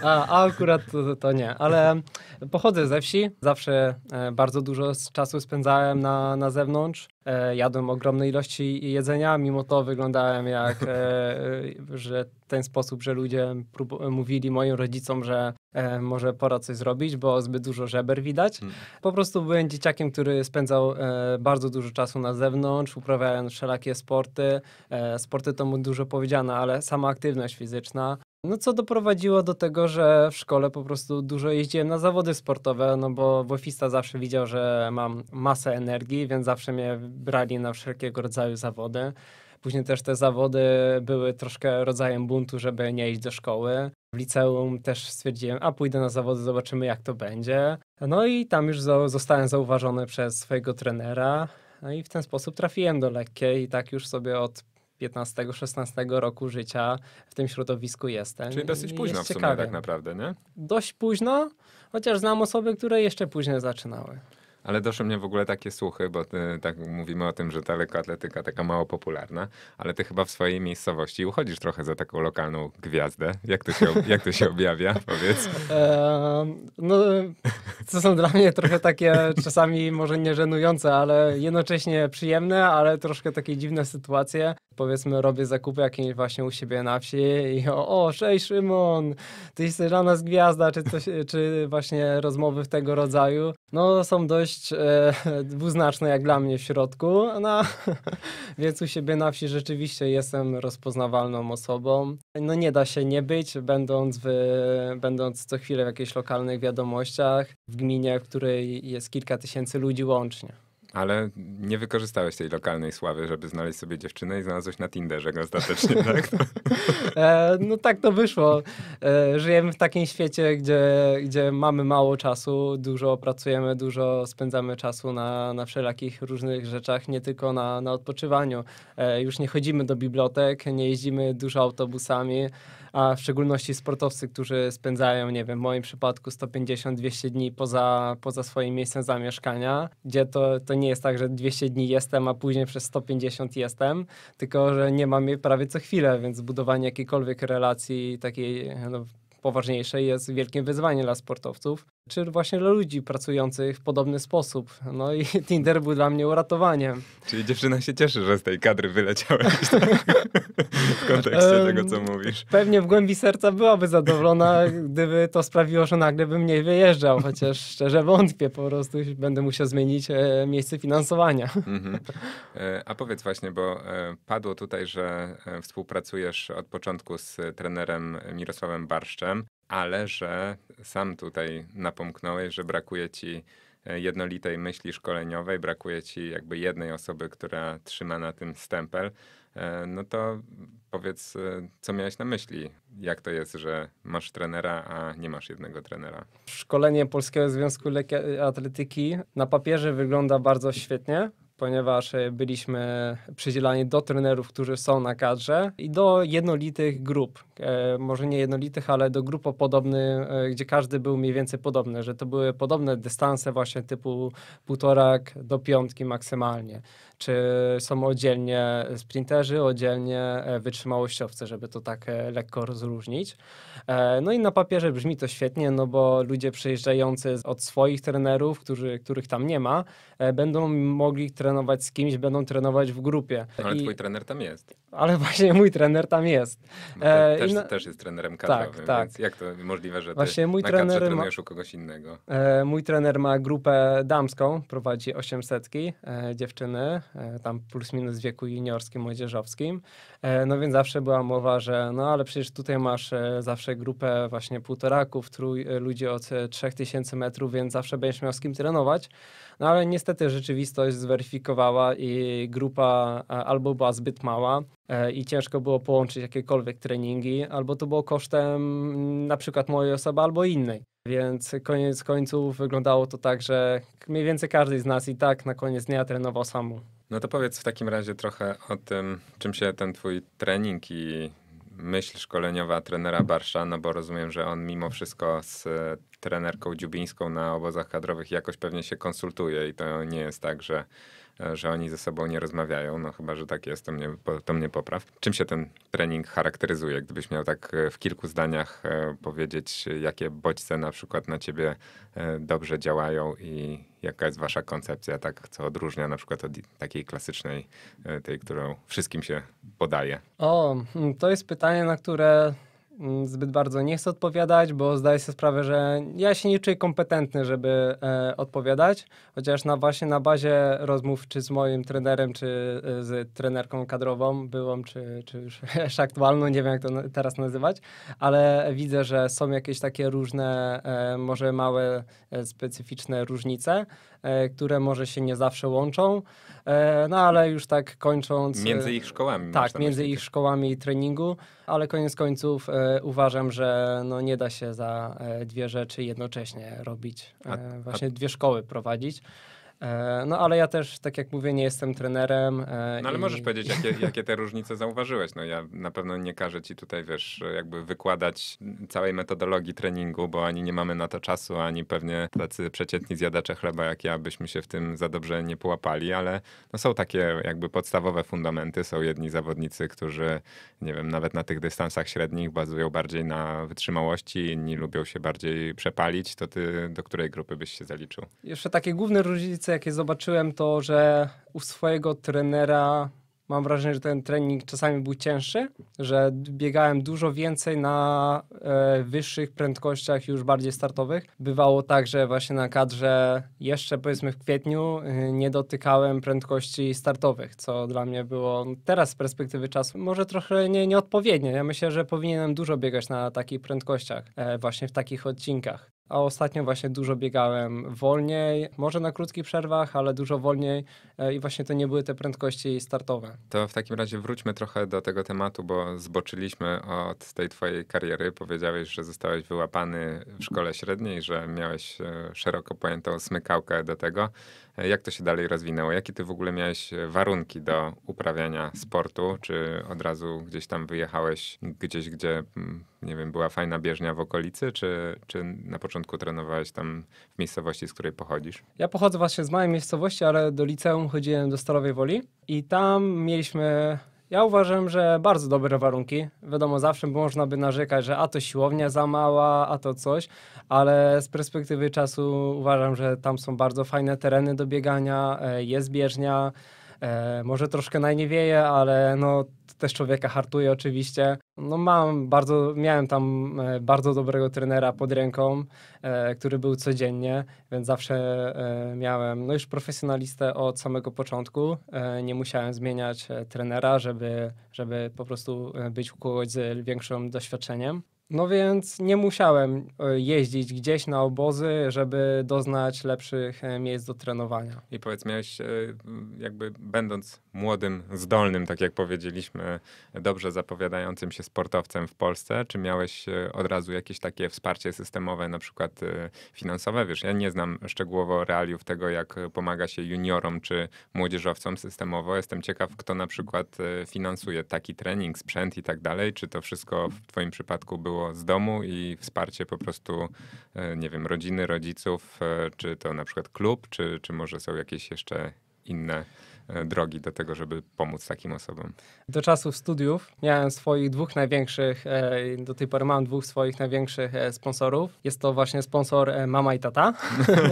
S1: a, a, akurat to, to, nie, ale pochodzę ze wsi. Zawsze e, bardzo dużo czasu spędzałem na, na zewnątrz. E, jadłem ogromne ilości jedzenia, mimo to wyglądałem jak, e, e, że ten sposób, że ludzie mówili moim rodzicom, że może pora coś zrobić, bo zbyt dużo żeber widać. Hmm. Po prostu byłem dzieciakiem, który spędzał bardzo dużo czasu na zewnątrz, uprawiałem wszelakie sporty. sporty to mu dużo powiedziane, ale sama aktywność fizyczna, no co doprowadziło do tego, że w szkole po prostu dużo jeździłem na zawody sportowe, no bo wofista zawsze widział, że mam masę energii, więc zawsze mnie brali na wszelkiego rodzaju zawody. Później też te zawody były troszkę rodzajem buntu, żeby nie iść do szkoły. W liceum też stwierdziłem, a pójdę na zawody, zobaczymy jak to będzie. No i tam już zostałem zauważony przez swojego trenera. No i w ten sposób trafiłem do lekkiej i tak już sobie od 15-16 roku życia w tym środowisku jestem. Czyli dosyć późno jest w sumie ciekawe. tak
S2: naprawdę, nie?
S1: Dość późno, chociaż znam osoby, które jeszcze później zaczynały.
S2: Ale doszły mnie w ogóle takie słuchy, bo ty, tak mówimy o tym, że ta lekkoatletyka taka mało popularna, ale ty chyba w swojej miejscowości uchodzisz trochę za taką lokalną gwiazdę. Jak to się, jak to się objawia? <laughs> Powiedz.
S1: Eee, no, to są dla mnie trochę takie czasami może nie żenujące, ale jednocześnie przyjemne, ale troszkę takie dziwne sytuacje. Powiedzmy robię zakupy jakieś właśnie u siebie na wsi i o, szej cześć Szymon, ty jesteś dla nas gwiazda, czy, coś, czy właśnie rozmowy w tego rodzaju no, są dość e, <laughs> dwuznaczne jak dla mnie w środku, no, <laughs> więc u siebie na wsi rzeczywiście jestem rozpoznawalną osobą. No nie da się nie być, będąc, w, będąc co chwilę w jakichś lokalnych wiadomościach w gminie, w której jest kilka tysięcy ludzi łącznie.
S2: Ale nie wykorzystałeś tej lokalnej sławy, żeby znaleźć sobie dziewczynę i znalazłeś na Tinderze go ostatecznie, <laughs> tak?
S1: E, no tak to wyszło. E, żyjemy w takim świecie, gdzie, gdzie mamy mało czasu, dużo pracujemy, dużo spędzamy czasu na, na wszelakich różnych rzeczach, nie tylko na, na odpoczywaniu. E, już nie chodzimy do bibliotek, nie jeździmy dużo autobusami a w szczególności sportowcy, którzy spędzają, nie wiem, w moim przypadku 150-200 dni poza, poza swoim miejscem zamieszkania, gdzie to, to nie jest tak, że 200 dni jestem, a później przez 150 jestem, tylko że nie mam jej prawie co chwilę, więc budowanie jakiejkolwiek relacji takiej no, poważniejszej jest wielkim wyzwaniem dla sportowców czy właśnie dla ludzi pracujących w podobny sposób. No i <laughs> Tinder był dla mnie uratowaniem.
S2: Czyli dziewczyna się cieszy, że z tej kadry wyleciałeś tak? <laughs> w kontekście tego, co mówisz.
S1: Pewnie w głębi serca byłaby zadowolona, gdyby to sprawiło, że nagle bym nie wyjeżdżał, chociaż <laughs> szczerze wątpię, po prostu będę musiał zmienić e, miejsce finansowania. Mhm.
S2: E, a powiedz właśnie, bo e, padło tutaj, że współpracujesz od początku z trenerem Mirosławem Barszczem ale że sam tutaj napomknąłeś, że brakuje ci e, jednolitej myśli szkoleniowej, brakuje ci jakby jednej osoby, która trzyma na tym stempel, e, no to powiedz, e, co miałeś na myśli? Jak to jest, że masz trenera, a nie masz jednego trenera?
S1: Szkolenie Polskiego Związku Atletyki na papierze wygląda bardzo świetnie, ponieważ e, byliśmy przydzielani do trenerów, którzy są na kadrze i do jednolitych grup. E, może nie jednolitych, ale do grup o podobny, e, gdzie każdy był mniej więcej podobny, że to były podobne dystanse właśnie typu półtorak do piątki maksymalnie czy są oddzielnie sprinterzy, oddzielnie e, wytrzymałościowcy, żeby to tak e, lekko rozróżnić. E, no i na papierze brzmi to świetnie, no bo ludzie przyjeżdżający od swoich trenerów, którzy, których tam nie ma, będą mogli trenować z kimś, będą trenować w grupie. No, ale I... twój trener
S2: tam jest. Ale <laughs> właśnie
S1: mój trener tam jest. No Te, też, na... też jest trenerem tak, kadrowym, tak, tak.
S2: więc jak to możliwe, że właśnie mój na trener ma... trenujesz u kogoś innego?
S1: Mój trener ma grupę damską, prowadzi 800 dziewczyny, E, tam plus minus w wieku juniorskim, młodzieżowskim. E, no więc zawsze była mowa, że no ale przecież tutaj masz e, zawsze grupę właśnie półtoraków, trój, ludzi od 3000 metrów, więc zawsze będziesz miał z kim trenować. No ale niestety rzeczywistość zweryfikowała i grupa albo była zbyt mała, i ciężko było połączyć jakiekolwiek treningi, albo to było kosztem mm, na przykład mojej osoby albo innej. Więc koniec końców wyglądało to tak, że mniej więcej każdy z nas i tak na koniec dnia trenował samu.
S2: No to powiedz w takim razie trochę o tym, czym się ten twój trening i myśl szkoleniowa trenera Barsza, no bo rozumiem, że on mimo wszystko z e, trenerką Dziubińską na obozach kadrowych jakoś pewnie się konsultuje i to nie jest tak, że E, że oni ze sobą nie rozmawiają, no chyba, że tak jest, to mnie, to mnie popraw. Czym się ten trening charakteryzuje? Gdybyś miał tak e, w kilku zdaniach e, powiedzieć, jakie bodźce na przykład na ciebie dobrze działają i jaka jest wasza koncepcja, tak, co odróżnia na przykład od takiej klasycznej, tej, którą wszystkim się podaje?
S1: O, mm, to jest pytanie, na które Mm, zbyt bardzo nie chcę odpowiadać, bo zdaję sobie sprawę, że ja się nie czuję kompetentny, żeby e, odpowiadać, chociaż na, właśnie na bazie rozmów czy z moim trenerem, czy e, z trenerką kadrową, byłą, czy, czy już <laughs> aktualną, nie wiem jak to teraz nazywać, ale widzę, że są jakieś takie różne, e, może małe, e, specyficzne różnice, E, które może się nie zawsze łączą, e, no ale już tak kończąc... E, między ich szkołami. Tak, między myśli. ich szkołami i treningu, ale koniec końców uważam, że no nie da się za dwie rzeczy jednocześnie robić, a, właśnie a... dwie szkoły prowadzić. E, no ale ja też, tak jak mówię, nie jestem trenerem. E, no ale i... możesz powiedzieć, jakie, <laughs>
S2: jakie te różnice zauważyłeś. No ja na pewno nie każę ci tutaj, wiesz, jakby wykładać całej metodologii treningu, bo ani nie mamy na to czasu, ani pewnie tacy przeciętni zjadacze chleba jak ja byśmy się w tym za dobrze nie połapali, ale no, są takie jakby podstawowe fundamenty. Są jedni zawodnicy, którzy, nie wiem, nawet na tych dystansach średnich bazują bardziej na wytrzymałości, inni lubią się bardziej przepalić. To ty do której grupy byś się zaliczył?
S1: Jeszcze takie główne różnice pierwsze, jakie zobaczyłem, to że u swojego trenera mam wrażenie, że ten trening czasami był cięższy, że biegałem dużo więcej na e, wyższych prędkościach już bardziej startowych. Bywało tak, że właśnie na kadrze jeszcze powiedzmy w kwietniu y, nie dotykałem prędkości startowych, co dla mnie było teraz z perspektywy czasu może trochę nie, nieodpowiednie. Ja myślę, że powinienem dużo biegać na takich prędkościach, e, właśnie w takich odcinkach a ostatnio właśnie dużo biegałem wolniej, może na krótkich przerwach, ale dużo wolniej e, i właśnie to nie były te prędkości startowe.
S2: To w takim razie wróćmy trochę do tego tematu, bo zboczyliśmy od tej twojej kariery. Powiedziałeś, że zostałeś wyłapany w szkole średniej, że miałeś e, szeroko pojętą smykałkę do tego. E, jak to się dalej rozwinęło? Jakie ty w ogóle miałeś e, warunki do uprawiania sportu? Czy od razu gdzieś tam wyjechałeś, gdzieś gdzie, mm, nie wiem, była fajna bieżnia w okolicy, czy, czy na początku trenowałeś tam w miejscowości, z której pochodzisz?
S1: Ja pochodzę właśnie z małej miejscowości, ale do liceum chodziłem do Starowej Woli i tam mieliśmy ja uważam, że bardzo dobre warunki. Wiadomo, zawsze można by narzekać, że a to siłownia za mała, a to coś, ale z perspektywy czasu uważam, że tam są bardzo fajne tereny do biegania, e, jest bieżnia. E, może troszkę najniewieje, ale no też człowieka hartuje oczywiście. No mam bardzo, miałem tam e, bardzo dobrego trenera pod ręką, e, który był codziennie, więc zawsze e, miałem no już profesjonalistę od samego początku. E, nie musiałem zmieniać e, trenera, żeby, żeby po prostu e, być u kogoś z większym doświadczeniem. No więc nie musiałem e, jeździć gdzieś na obozy, żeby doznać lepszych e, miejsc do trenowania.
S2: I powiedz, miałeś e, jakby będąc młodym, zdolnym, tak jak powiedzieliśmy, dobrze zapowiadającym się sportowcem w Polsce, czy miałeś od razu jakieś takie wsparcie systemowe, na przykład finansowe? Wiesz, ja nie znam szczegółowo realiów tego, jak pomaga się juniorom czy młodzieżowcom systemowo. Jestem ciekaw, kto na przykład finansuje taki trening, sprzęt i tak dalej. Czy to wszystko w twoim przypadku było było z domu i wsparcie po prostu, e, nie wiem, rodziny, rodziców, e, czy to na przykład klub, czy, czy może są jakieś jeszcze inne e, drogi do tego, żeby pomóc takim osobom?
S1: Do czasów studiów miałem swoich dwóch największych, do tej pory mam dwóch swoich największych sponsorów. Jest to właśnie sponsor mama i tata,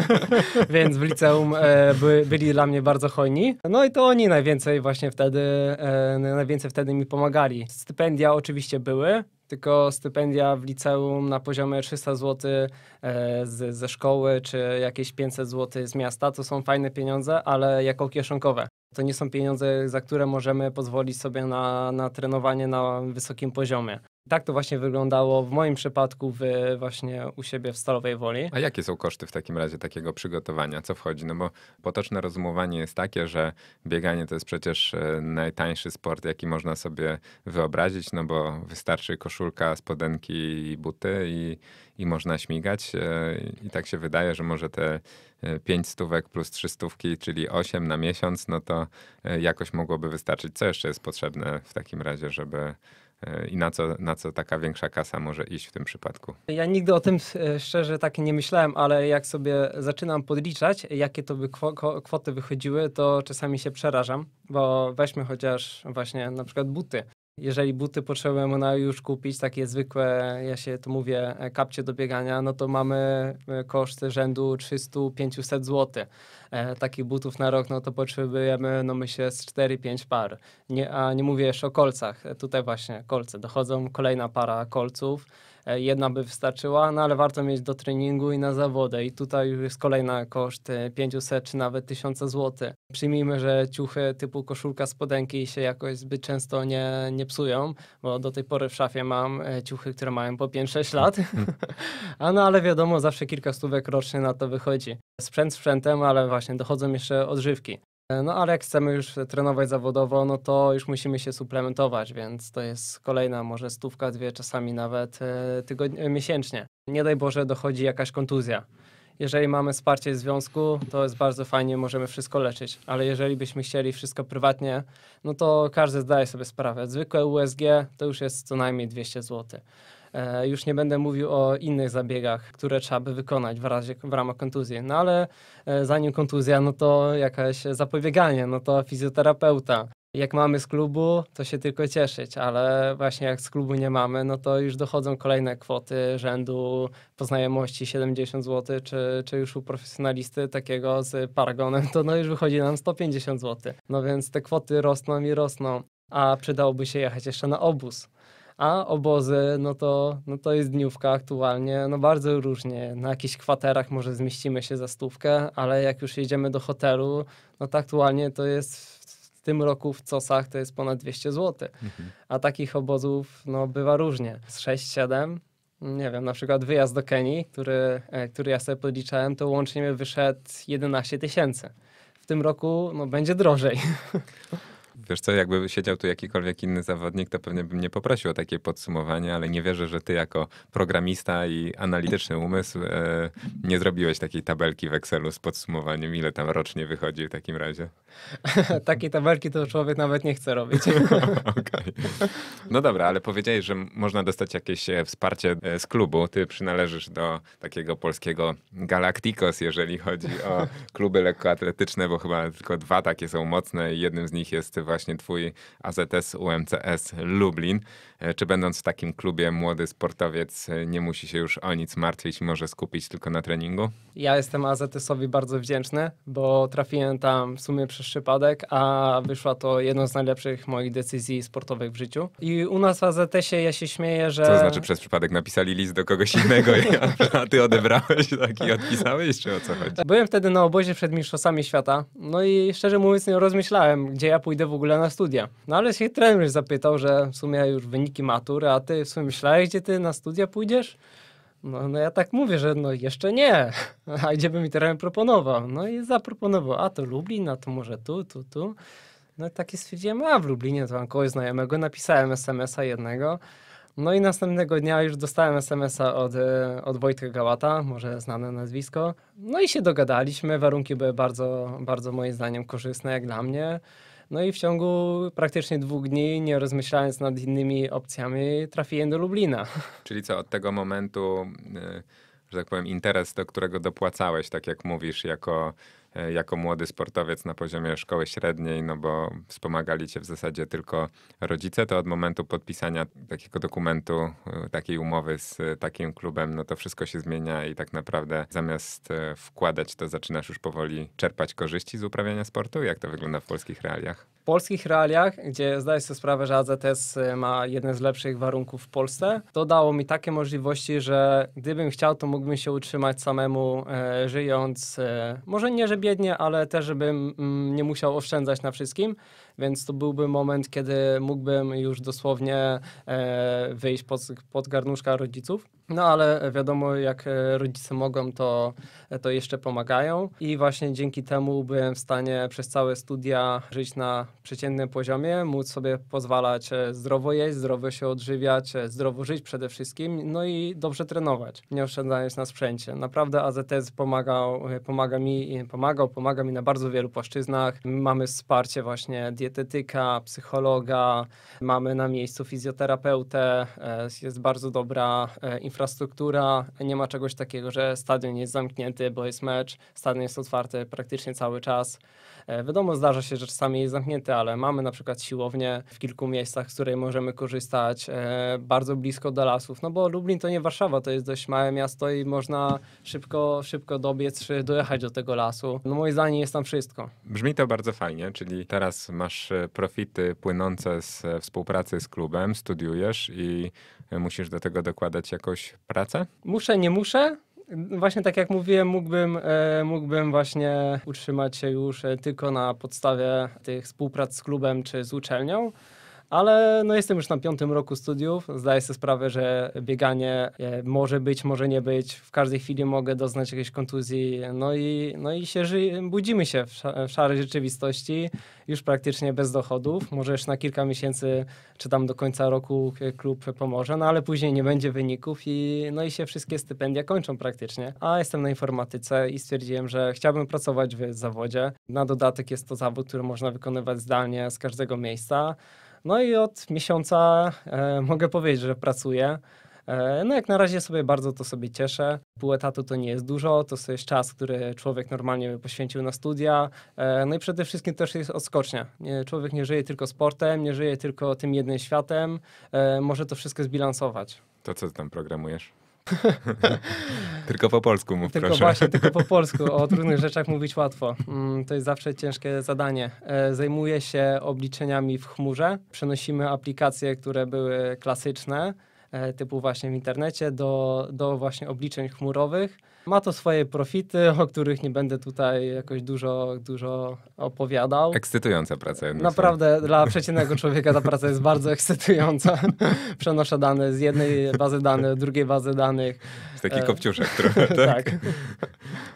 S1: <laughs> więc w liceum by, byli dla mnie bardzo hojni. No i to oni najwięcej właśnie wtedy, najwięcej wtedy mi pomagali. Stypendia oczywiście były, tylko stypendia w liceum na poziomie 300 zł e, z, ze szkoły, czy jakieś 500 zł z miasta, to są fajne pieniądze, ale jako kieszonkowe. To nie są pieniądze, za które możemy pozwolić sobie na, na trenowanie na wysokim poziomie. Tak to właśnie wyglądało w moim przypadku w, właśnie
S2: u siebie w Stalowej Woli. A jakie są koszty w takim razie takiego przygotowania? Co wchodzi? No bo potoczne rozumowanie jest takie, że bieganie to jest przecież e, najtańszy sport, jaki można sobie wyobrazić, no bo wystarczy koszulka, spodenki i buty i, i można śmigać. E, I tak się wydaje, że może te e, pięć stówek plus trzy stówki, czyli 8 na miesiąc, no to jakoś mogłoby wystarczyć. Co jeszcze jest potrzebne w takim razie, żeby i na co, na co taka większa kasa może iść w tym przypadku?
S1: Ja nigdy o tym e, szczerze tak nie myślałem, ale jak sobie zaczynam podliczać, jakie to by kwoty wychodziły, to czasami się przerażam, bo weźmy chociaż właśnie na przykład buty. Jeżeli buty potrzebujemy na już kupić, takie zwykłe, ja się to mówię, e, kapcie do biegania, no to mamy e, koszty rzędu 300-500 zł. E, takich butów na rok, no to potrzebujemy, no myślę, z 4-5 par. Nie, a nie mówię jeszcze o kolcach. E, tutaj właśnie kolce. Dochodzą kolejna para kolców. E, jedna by wystarczyła, no ale warto mieć do treningu i na zawodę i tutaj już jest kolejna koszt 500 e, czy nawet 1000 zł. Przyjmijmy, że ciuchy typu koszulka, spodenki się jakoś zbyt często nie, nie psują, bo do tej pory w szafie mam e, ciuchy, które mają po 5-6 lat, mm, mm. <laughs> a no ale wiadomo, zawsze kilka stówek rocznie na to wychodzi. Sprzęt sprzętem, ale właśnie dochodzą jeszcze odżywki. E, no ale jak chcemy już trenować zawodowo, no to już musimy się suplementować, więc to jest kolejna może stówka, dwie, czasami nawet e, tygodni- e, miesięcznie. Nie daj Boże dochodzi jakaś kontuzja. Jeżeli mamy wsparcie związku, to jest bardzo fajnie, możemy wszystko leczyć, ale jeżeli byśmy chcieli wszystko prywatnie, no to każdy zdaje sobie sprawę. Zwykłe USG to już jest co najmniej 200 zł. E, już nie będę mówił o innych zabiegach, które trzeba by wykonać w, razie, w ramach kontuzji. No ale e, zanim kontuzja, no to jakaś zapobieganie, no to fizjoterapeuta. Jak mamy z klubu, to się tylko cieszyć, ale właśnie jak z klubu nie mamy, no to już dochodzą kolejne kwoty rzędu poznajomości 70 zł, czy, czy już u profesjonalisty takiego z paragonem, to no już wychodzi nam 150 zł. No więc te kwoty rosną i rosną, a przydałoby się jechać jeszcze na obóz a obozy, no to, no to jest dniówka aktualnie, no bardzo różnie. Na jakichś kwaterach może zmieścimy się za stówkę, ale jak już jedziemy do hotelu, no to aktualnie to jest w tym roku w COSach to jest ponad 200 zł. Mhm. A takich obozów no, bywa różnie. Z 6-7, nie wiem, na przykład wyjazd do Kenii, który, e, który ja sobie podliczałem, to łącznie mi wyszedł 11 tysięcy. W tym roku no, będzie drożej. <laughs>
S2: Wiesz co, jakby siedział tu jakikolwiek inny zawodnik, to pewnie bym nie poprosił o takie podsumowanie, ale nie wierzę, że ty jako programista i analityczny umysł e, nie zrobiłeś takiej tabelki w Excelu z podsumowaniem, ile tam rocznie wychodzi w takim razie.
S1: <laughs> takiej tabelki to człowiek nawet nie chce robić. <laughs> okay.
S2: No dobra, ale powiedziałeś, że można dostać jakieś e, wsparcie e, z klubu. Ty przynależysz do takiego polskiego Galacticos, jeżeli chodzi o kluby lekkoatletyczne, bo chyba tylko dwa takie są mocne i jednym z nich jest właśnie twój AZS UMCS Lublin. E, czy będąc w takim klubie młody sportowiec e, nie musi się już o nic martwić i może skupić tylko na treningu?
S1: Ja jestem AZS-owi bardzo wdzięczny, bo trafiłem tam w sumie przez przypadek, a wyszła to jedna z najlepszych moich decyzji sportowych w życiu. I u nas w AZS-ie ja się śmieję, że... Co znaczy przez
S2: przypadek napisali list do kogoś <laughs> innego, a ty odebrałeś taki i odpisałeś, czy o co chodzi?
S1: Byłem wtedy na obozie przed Mistrzostwami Świata, no i szczerze mówiąc nie rozmyślałem, gdzie ja pójdę w ogóle na studia. No ale się trener zapytał, że w sumie już wyniki matury, a ty w sumie myślałeś, gdzie ty na studia pójdziesz? No, no ja tak mówię, że no jeszcze nie, <laughs> a gdzie by mi trener proponował? No i zaproponował, a to Lublin, a to może tu, tu, tu. No i takie stwierdziłem, a w Lublinie to mam kogoś znajomego, napisałem SMS-a jednego, no i następnego dnia już dostałem SMS-a od, e, od Wojtka Gałata, może znane nazwisko. No i się dogadaliśmy, warunki były bardzo, bardzo moim zdaniem korzystne jak dla mnie. No i w ciągu praktycznie dwóch dni, nie rozmyślając nad innymi opcjami, trafiłem do Lublina.
S2: <laughs> Czyli co, od tego momentu, y, że tak powiem, interes, do którego dopłacałeś, tak jak mówisz, jako E, jako młody sportowiec na poziomie szkoły średniej, no bo wspomagali cię w zasadzie tylko rodzice, to od momentu podpisania takiego dokumentu, e, takiej umowy z e, takim klubem, no to wszystko się zmienia i tak naprawdę zamiast wkładać, to zaczynasz już powoli czerpać korzyści z uprawiania sportu. Jak to wygląda w polskich realiach?
S1: W polskich realiach, gdzie zdaję sobie sprawę, że AZS ma jeden z lepszych warunków w Polsce, to dało mi takie możliwości, że gdybym chciał, to mógłbym się utrzymać samemu, e, żyjąc, e, może nie, że ale też żebym mm, nie musiał oszczędzać na wszystkim więc to byłby moment, kiedy mógłbym już dosłownie e, wyjść pod, pod garnuszka rodziców. No ale wiadomo, jak e, rodzice mogą, to, to jeszcze pomagają. I właśnie dzięki temu byłem w stanie przez całe studia żyć na przeciętnym poziomie, móc sobie pozwalać e, zdrowo jeść, zdrowo się odżywiać, zdrowo żyć przede wszystkim, no i dobrze trenować, nie oszczędzając na sprzęcie. Naprawdę AZS pomagał, pomaga mi, pomagał, pomaga mi na bardzo wielu płaszczyznach. Mamy wsparcie właśnie diety dietetyka, psychologa, mamy na miejscu fizjoterapeutę, e, jest bardzo dobra e, infrastruktura, nie ma czegoś takiego, że stadion jest zamknięty, bo jest mecz, stadion jest otwarty praktycznie cały czas. E, wiadomo, zdarza się, że czasami jest zamknięty, ale mamy na przykład siłownię w kilku miejscach, z której możemy korzystać e, bardzo blisko do lasów, no bo Lublin to nie Warszawa, to jest dość małe miasto i można szybko, szybko dobiec czy e, dojechać do tego lasu. No moje zdanie jest tam wszystko.
S2: Brzmi to bardzo fajnie, czyli teraz masz profity płynące z współpracy z klubem, studiujesz i musisz do tego dokładać jakąś pracę?
S1: Muszę, nie muszę właśnie tak jak mówiłem, mógłbym, e, mógłbym właśnie utrzymać się już e, tylko na podstawie tych współprac z klubem czy z uczelnią ale no jestem już na piątym roku studiów. Zdaję sobie sprawę, że bieganie e, może być, może nie być. W każdej chwili mogę doznać jakiejś kontuzji. No i, no i się ży- budzimy się w, szarej rzeczywistości, już praktycznie bez dochodów. Może już na kilka miesięcy, czy tam do końca roku e, klub pomoże, no ale później nie będzie wyników i no i się wszystkie stypendia kończą praktycznie. A jestem na informatyce i stwierdziłem, że chciałbym pracować w zawodzie. Na dodatek jest to zawód, który można wykonywać zdalnie z każdego miejsca. No i od miesiąca e, mogę powiedzieć, że pracuję. E, no jak na razie sobie bardzo to sobie cieszę. Pół etatu to nie jest dużo, to jest czas, który człowiek normalnie by poświęcił na studia. E, no i przede wszystkim też jest odskocznia. człowiek nie żyje tylko sportem, nie żyje tylko tym jednym światem. E, może to wszystko zbilansować.
S2: To co ty tam programujesz? <laughs> tylko po polsku mów, tylko proszę. Właśnie, tylko po <laughs> polsku. O trudnych
S1: rzeczach mówić łatwo. Mm, to jest zawsze ciężkie zadanie. E, zajmuję się obliczeniami w chmurze. Przenosimy aplikacje, które były klasyczne, e, typu właśnie w internecie, do, do właśnie obliczeń chmurowych ma to swoje profity, o których nie będę tutaj jakoś dużo, dużo opowiadał.
S2: Ekscytująca praca. Naprawdę
S1: dla <laughs> przeciętnego człowieka ta praca jest bardzo ekscytująca. <laughs> Przenoszę dane z jednej bazy danych do drugiej bazy danych. Taki e, kopciuszek <laughs> trochę, tak? tak.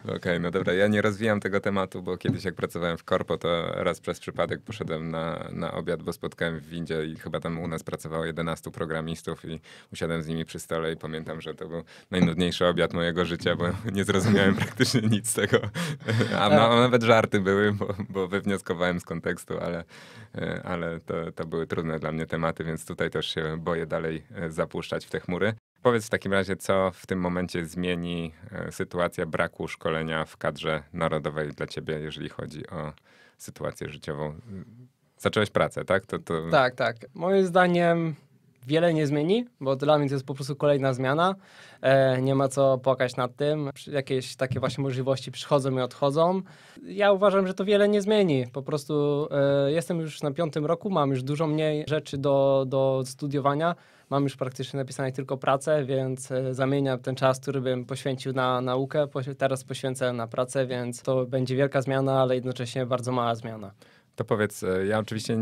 S2: Okej, okay, no dobra, ja nie rozwijam tego tematu, bo kiedyś jak pracowałem w korpo, to raz przez przypadek poszedłem na, na obiad, bo spotkałem w windzie i chyba tam u nas pracowało 11 programistów i usiadłem z nimi przy stole i pamiętam, że to był najnudniejszy obiad mojego życia, bo <laughs> nie zrozumiałem praktycznie nic z tego. A, no, a e. nawet żarty były, bo, bo wywnioskowałem z kontekstu, ale, e, ale to, to były trudne dla mnie tematy, więc tutaj też się boję dalej zapuszczać w te chmury. Powiedz w takim razie, co w tym momencie zmieni e, sytuacja braku szkolenia w kadrze narodowej dla ciebie, jeżeli chodzi o sytuację życiową. Zacząłeś pracę, tak? To, to... Tak,
S1: tak. Moim zdaniem wiele nie zmieni, bo dla mnie to jest po prostu kolejna zmiana. E, nie ma co płakać nad tym. Jakieś takie właśnie możliwości przychodzą i odchodzą. Ja uważam, że to wiele nie zmieni. Po prostu e, jestem już na piątym roku, mam już dużo mniej rzeczy do, do studiowania. Mam już praktycznie napisane tylko pracę, więc e, zamieniam ten czas, który bym poświęcił na naukę, teraz poświęcę na pracę, więc to będzie wielka zmiana, ale jednocześnie bardzo
S2: mała zmiana. To powiedz, e, ja oczywiście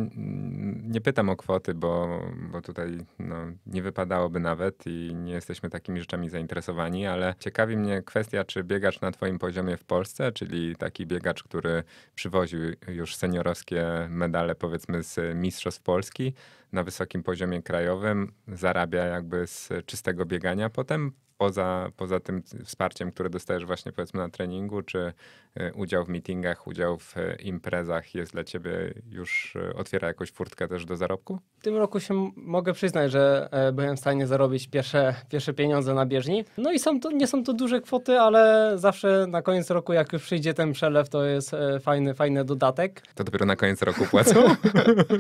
S2: nie pytam o kwoty, bo, bo tutaj no, nie wypadałoby nawet i nie jesteśmy takimi rzeczami zainteresowani, ale ciekawi mnie kwestia, czy biegacz na Twoim poziomie w Polsce, czyli taki biegacz, który przywoził już seniorowskie medale, powiedzmy, z Mistrzostw Polski na wysokim poziomie krajowym, zarabia jakby z czystego biegania potem poza, poza tym wsparciem, które dostajesz właśnie powiedzmy na treningu, czy E, udział w meetingach, udział w e, imprezach jest dla ciebie już e, otwiera jakąś furtkę też do zarobku?
S1: W tym roku się mogę przyznać, że byłem w stanie zarobić pierwsze, pierwsze pieniądze na bieżni. No i są to, nie są to duże kwoty, ale zawsze na koniec roku, jak już przyjdzie ten przelew, to jest fajny, fajny dodatek.
S2: To dopiero na koniec roku płacą <laughs>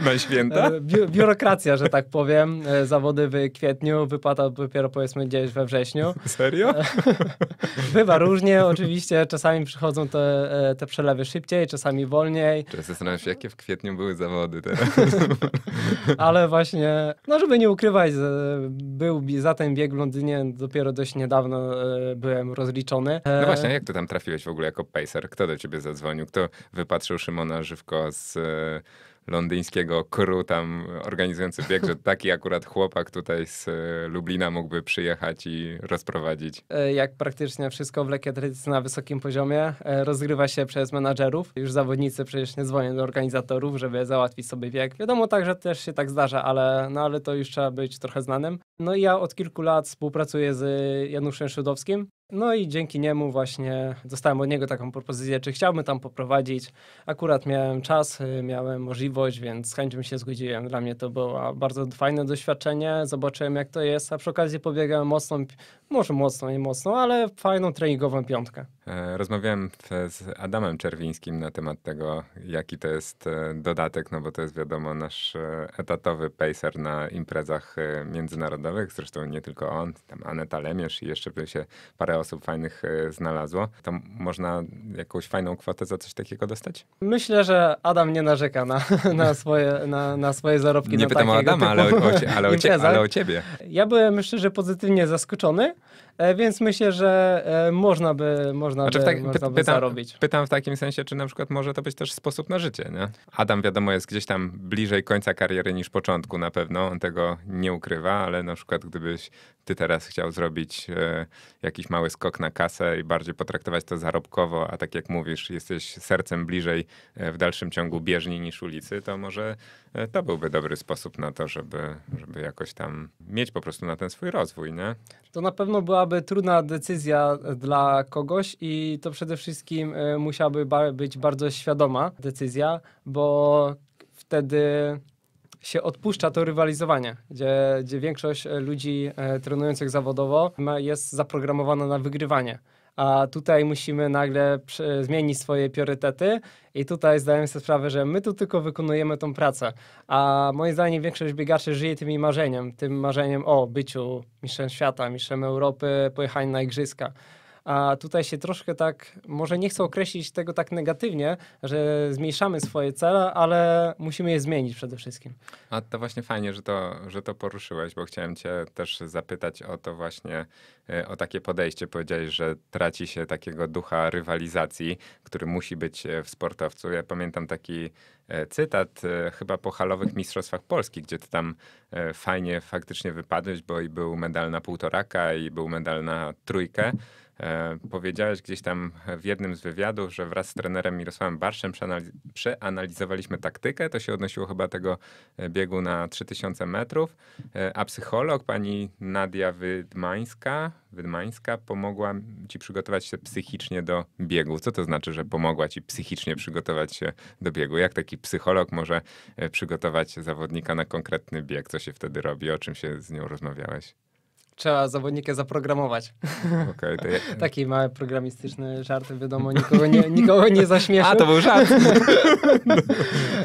S2: na święta? Bi
S1: biurokracja, że tak powiem. Zawody w kwietniu, wypłata dopiero powiedzmy gdzieś we wrześniu. Serio? <laughs> Bywa różnie, oczywiście. Czasami przychodzą to E, e, te przelewy szybciej, czasami wolniej.
S2: Teraz zastanawiam się, jakie w kwietniu były zawody teraz. <laughs> Ale właśnie,
S1: no żeby nie ukrywać, e, był za ten bieg w Londynie dopiero dość niedawno byłem rozliczony. No właśnie, jak
S2: ty tam trafiłeś w ogóle jako pacer? Kto do ciebie zadzwonił? Kto wypatrzył Szymona Żywko z londyńskiego kru tam organizujący bieg, że taki akurat chłopak tutaj z e, Lublina mógłby przyjechać i rozprowadzić.
S1: E, jak praktycznie wszystko w lekkiej atletyce na wysokim poziomie e, rozgrywa się przez menadżerów. Już zawodnicy przecież nie dzwonią do organizatorów, żeby załatwić sobie bieg. Wiadomo także też się tak zdarza, ale, no, ale to już trzeba być trochę znanym. No i ja od kilku lat współpracuję z Januszem Szydowskim, no i dzięki niemu właśnie dostałem od niego taką propozycję, czy chciałbym tam poprowadzić. Akurat miałem czas, y, miałem możliwość, więc z chęcią się zgodziłem. Dla mnie to było bardzo fajne doświadczenie. Zobaczyłem jak to jest, a przy okazji pobiegałem mocną, może mocno, nie mocno, ale fajną treningową piątkę.
S2: E, rozmawiałem z Adamem Czerwińskim na temat tego, jaki to jest e, dodatek, no bo to jest wiadomo nasz e, etatowy pacer na imprezach międzynarodowych. Zresztą nie tylko on, tam Aneta Lemierz i jeszcze się parę osób fajnych e, znalazło, to można jakąś fajną kwotę za coś takiego dostać?
S1: Myślę, że Adam nie narzeka na, <laughs> na, swoje, na, na swoje zarobki. Nie pytam o Adama, ale o, ale, o, ale o ciebie. Ja byłem szczerze pozytywnie zaskoczony. E, więc myślę, że e, można by, można znaczy, by, tak, można by pytam,
S2: zarobić. Pytam w takim sensie, czy na przykład może to być też sposób na życie, nie? Adam wiadomo jest gdzieś tam bliżej końca kariery niż początku na pewno, on tego nie ukrywa, ale na przykład gdybyś ty teraz chciał zrobić e, jakiś mały skok na kasę i bardziej potraktować to zarobkowo, a tak jak mówisz, jesteś sercem bliżej e, w dalszym ciągu bieżni niż ulicy, to może E, to byłby dobry sposób na to, żeby, żeby jakoś tam mieć po prostu na ten swój rozwój, nie?
S1: To na pewno byłaby trudna decyzja dla kogoś i to przede wszystkim e, musiałaby być bardzo świadoma decyzja, bo wtedy się odpuszcza to rywalizowanie, gdzie, gdzie większość ludzi e, trenujących zawodowo jest zaprogramowana na wygrywanie a tutaj musimy nagle zmienić swoje priorytety i tutaj zdajemy sobie sprawę, że my tu tylko wykonujemy tą pracę, a moim zdaniem większość biegaczy żyje tymi marzeniem, tym marzeniem o byciu mistrzem świata, mistrzem Europy, pojechaniu na igrzyska a tutaj się troszkę tak, może nie chcę określić tego tak negatywnie, że zmniejszamy swoje cele, ale musimy je zmienić przede wszystkim.
S2: A to właśnie fajnie, że to, że to poruszyłeś, bo chciałem cię też zapytać o to właśnie, e, o takie podejście. Powiedziałeś, że traci się takiego ducha rywalizacji, który musi być e, w sportowcu. Ja pamiętam taki e, cytat chyba po halowych mistrzostwach Polski, gdzie ty tam fajnie faktycznie wypadłeś, bo i był medal na półtoraka i był medal na trójkę. E, powiedziałeś gdzieś tam w jednym z wywiadów, że wraz z trenerem Mirosławem Barszem przeanalizowaliśmy taktykę. To się odnosiło chyba tego e, biegu na 3000 metrów. E, a psycholog, pani Nadia Wydmańska, Wydmańska pomogła ci przygotować się psychicznie do biegu. Co to znaczy, że pomogła ci psychicznie przygotować się do biegu? Jak taki psycholog może przygotować zawodnika na konkretny bieg? Co się wtedy robi? O czym się z nią rozmawiałeś?
S1: trzeba zawodnika zaprogramować. Okay, to... <laughs> Taki mały programistyczny żart, wiadomo, nikogo nie, nikogo nie zaśmieszył. A, to był żart! <laughs>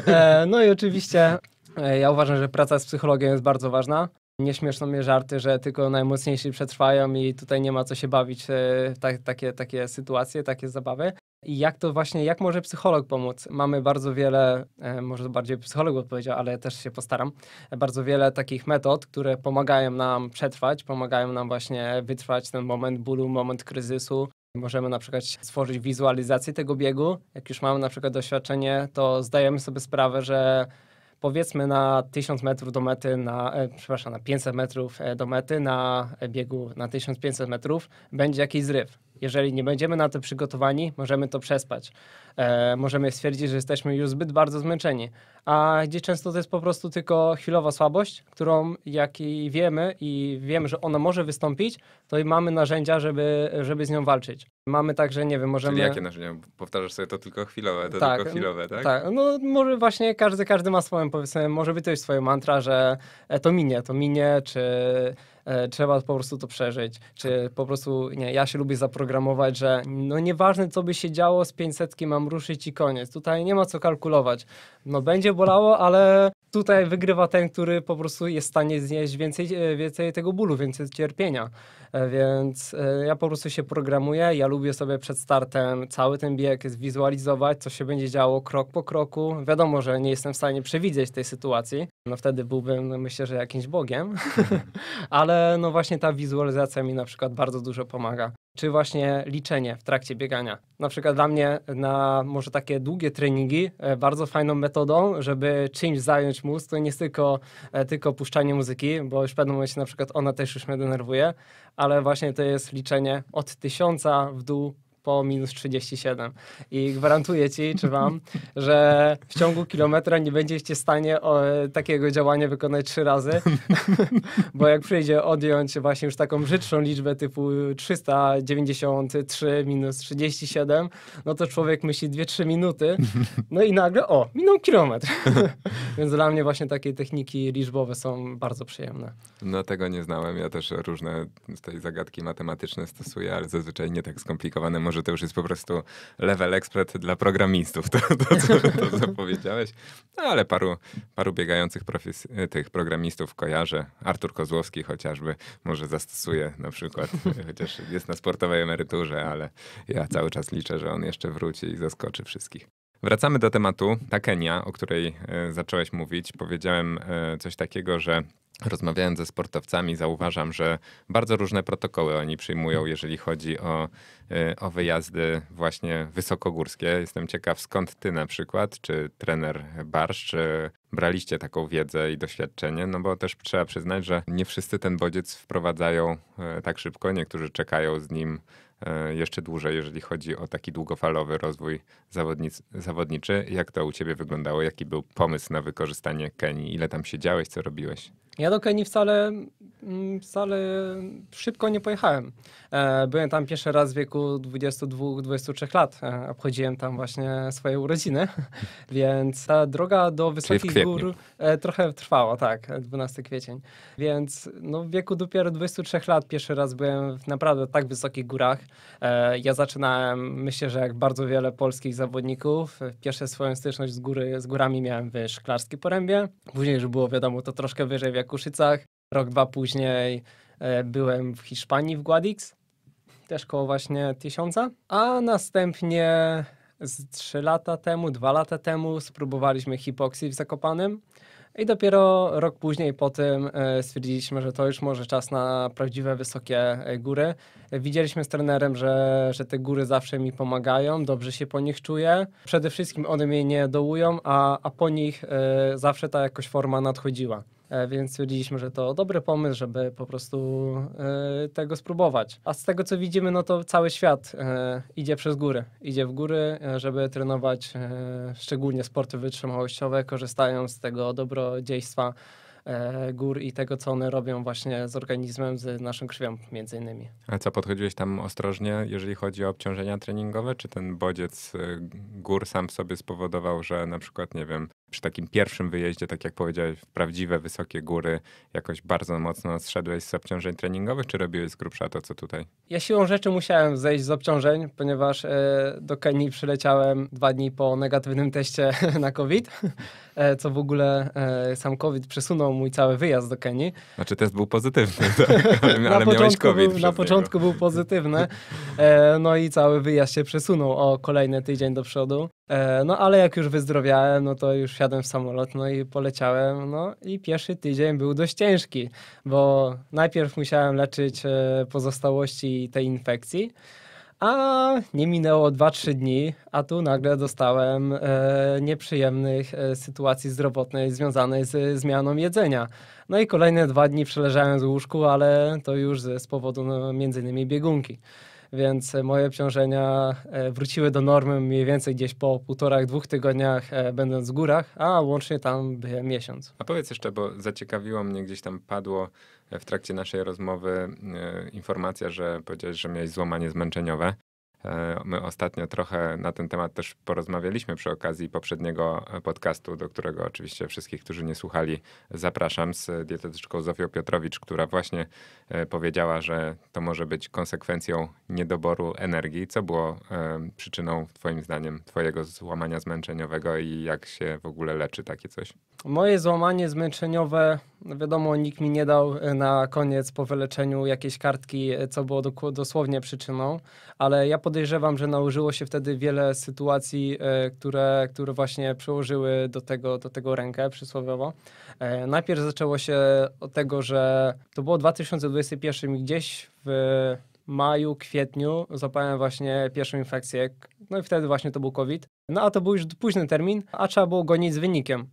S1: E, no i oczywiście e, ja uważam, że praca z psychologiem jest bardzo ważna śmieszną mnie żarty, że tylko najmocniejsi przetrwają i tutaj nie ma co się bawić tak, takie, takie sytuacje, takie zabawy. I jak to właśnie, jak może psycholog pomóc? Mamy bardzo wiele, e, może bardziej psycholog odpowiedział, ale też się postaram, bardzo wiele takich metod, które pomagają nam przetrwać, pomagają nam właśnie wytrwać ten moment bólu, moment kryzysu. Możemy na przykład stworzyć wizualizację tego biegu. Jak już mamy na przykład doświadczenie, to zdajemy sobie sprawę, że powiedzmy na 1000 metrów do mety, na, e, przepraszam, na 500 metrów e, do mety, na e, biegu na 1500 metrów będzie jakiś zryw jeżeli nie będziemy na to przygotowani, możemy to przespać. E, możemy stwierdzić, że jesteśmy już zbyt bardzo zmęczeni. A gdzie często to jest po prostu tylko chwilowa słabość, którą jak i wiemy i wiemy, że ona może wystąpić, to i mamy narzędzia, żeby, żeby z nią walczyć. Mamy także, nie wiem, możemy... Czyli jakie
S2: narzędzia? Powtarzasz sobie to tylko chwilowe, to tak, tylko chwilowe, tak? Tak,
S1: no może właśnie każdy, każdy ma swoją, powiedzmy, może być też swoją mantra, że e, to minie, to minie, czy E, trzeba po prostu to przeżyć, czy po prostu, nie, ja się lubię zaprogramować, że no nieważne co by się działo, z 500 mam ruszyć i koniec. Tutaj nie ma co kalkulować. No będzie bolało, ale tutaj wygrywa ten, który po prostu jest w stanie znieść więcej, e, więcej tego bólu, więcej cierpienia. E, więc e, ja po prostu się programuję, ja lubię sobie przed startem cały ten bieg zwizualizować, co się będzie działo krok po kroku. Wiadomo, że nie jestem w stanie przewidzieć tej sytuacji, no wtedy byłbym, no myślę, że jakimś bogiem, <laughs> ale no właśnie ta wizualizacja mi na przykład bardzo dużo pomaga. Czy właśnie liczenie w trakcie biegania. Na przykład dla mnie na może takie długie treningi e, bardzo fajną metodą, żeby czymś zająć mózg, to nie jest tylko, tylko puszczanie muzyki, bo już w pewnym momencie na przykład ona też już mnie denerwuje, ale właśnie to jest liczenie od tysiąca w dół po minus 37. I gwarantuję ci, czy wam, <laughs> że w ciągu kilometra nie będziecie w stanie o, takiego działania wykonać trzy razy, <laughs> bo jak przyjdzie odjąć właśnie już taką brzydszą liczbę typu 393 minus 37, no to człowiek myśli 2-3 minuty, no i nagle o, minął kilometr. <laughs> Więc dla mnie właśnie takie techniki liczbowe są bardzo przyjemne.
S2: No tego nie znałem. Ja też różne z tej zagadki matematyczne stosuję, ale zazwyczaj nie tak skomplikowane może że to już jest po prostu level ekspert dla programistów, to, to, to, to <laughs> co powiedziałeś. No, ale paru, paru biegających profes- tych programistów kojarzę. Artur Kozłowski chociażby może zastosuje na przykład, <laughs> chociaż jest na sportowej emeryturze, ale ja cały czas liczę, że on jeszcze wróci i zaskoczy wszystkich. Wracamy do tematu. Ta Kenia, o której e, zacząłeś mówić, powiedziałem e, coś takiego, że Rozmawiając ze sportowcami, zauważam, że bardzo różne protokoły oni przyjmują, jeżeli chodzi o, y, o wyjazdy właśnie wysokogórskie. Jestem ciekaw, skąd ty na przykład, czy trener Barsz, czy braliście taką wiedzę i doświadczenie, no bo też trzeba przyznać, że nie wszyscy ten bodziec wprowadzają y, tak szybko, niektórzy czekają z nim y, jeszcze dłużej, jeżeli chodzi o taki długofalowy rozwój zawodnic, zawodniczy. Jak to u ciebie wyglądało? Jaki był pomysł na wykorzystanie Kenii? Ile tam siedziałeś, co robiłeś?
S1: Ja do Kenii wcale Mm, wcale szybko nie pojechałem. E, byłem tam pierwszy raz w wieku 22-23 lat. E, obchodziłem tam właśnie swoje urodziny, <laughs> więc ta droga do wysokich gór e, trochę trwała, tak, 12 kwiecień. Więc no, w wieku dopiero 23 lat pierwszy raz byłem w naprawdę tak wysokich górach. Ja zaczynałem, myślę, że jak bardzo wiele polskich zawodników, pierwsze swoją styczność z, góry, z górami miałem w Szklarskiej Porębie, później już było wiadomo to troszkę wyżej w Jakuszycach, Rok, dwa później e, byłem w Hiszpanii w Guadix, też koło właśnie tysiąca, a następnie z trzy lata temu, dwa lata temu spróbowaliśmy hipoksji w Zakopanem i dopiero rok później po tym e, stwierdziliśmy, że to już może czas na prawdziwe wysokie e, góry. Widzieliśmy z trenerem, że, że te góry zawsze mi pomagają, dobrze się po nich czuję. Przede wszystkim one mnie nie dołują, a, a po nich zawsze ta jakoś forma nadchodziła. E, więc stwierdziliśmy, że to dobry pomysł, żeby po prostu e, tego spróbować. A z tego co widzimy, no to cały świat e, idzie przez góry, idzie w góry, żeby trenować szczególnie sporty wytrzymałościowe, korzystając z tego dobrodziejstwa gór i tego, co one robią właśnie z organizmem, z naszą krwią między innymi.
S2: A co, podchodziłeś tam ostrożnie, jeżeli chodzi o obciążenia treningowe? Czy ten bodziec gór sam w sobie spowodował, że na przykład, nie wiem, przy takim pierwszym wyjeździe, tak jak powiedziałeś, w prawdziwe wysokie góry, jakoś bardzo mocno zszedłeś z obciążeń treningowych, czy robiłeś z grubsza to, co tutaj?
S1: Ja siłą rzeczy musiałem zejść z obciążeń, ponieważ e, do Kenii przyleciałem dwa dni po negatywnym teście <laughs> na COVID, e, co w ogóle e, sam COVID przesunął mój cały wyjazd do Kenii. Znaczy test był
S2: pozytywny, <laughs> tak? ale, ale miałeś COVID. Był, na początku
S1: był pozytywny, no i cały wyjazd się przesunął o kolejny tydzień do przodu. E, no ale jak już wyzdrowiałem, no to już wsiadłem w samolot, no i poleciałem, no i pierwszy tydzień był dość ciężki, bo najpierw musiałem leczyć e, pozostałości tej infekcji, a nie minęło 2-3 dni, a tu nagle dostałem e, nieprzyjemnych e, sytuacji zdrowotnej związanej z zmianą jedzenia. No i kolejne dwa dni przeleżałem z łóżku, ale to już z, z powodu no, między innymi biegunki więc e, moje obciążenia e, wróciły do normy mniej więcej gdzieś po półtorach, dwóch tygodniach e, będąc w górach, a łącznie tam byłem miesiąc.
S2: A powiedz jeszcze, bo zaciekawiło mnie, gdzieś tam padło w trakcie naszej rozmowy informacja, że powiedziałeś, że miałeś złamanie zmęczeniowe. E, my ostatnio trochę na ten temat też porozmawialiśmy przy okazji poprzedniego e, podcastu, do którego oczywiście wszystkich, którzy nie słuchali, zapraszam z dietetyczką Zofią Piotrowicz, która właśnie e, powiedziała, że to może być konsekwencją niedoboru energii. Co było przyczyną, Twoim zdaniem, Twojego złamania zmęczeniowego i jak się w ogóle leczy takie coś?
S1: Moje złamanie zmęczeniowe, wiadomo, nikt mi nie dał na koniec po wyleczeniu jakiejś kartki, co było dosłownie przyczyną, ale ja podejrzewam, podejrzewam, że nałożyło się wtedy wiele sytuacji, e, które, które właśnie przełożyły do tego, do tego rękę przysłowiowo. E, najpierw zaczęło się od tego, że to było 2021 gdzieś w maju, kwietniu zapałem właśnie pierwszą infekcję. No i wtedy właśnie to był COVID. No a to był już późny termin, a trzeba było gonić z wynikiem.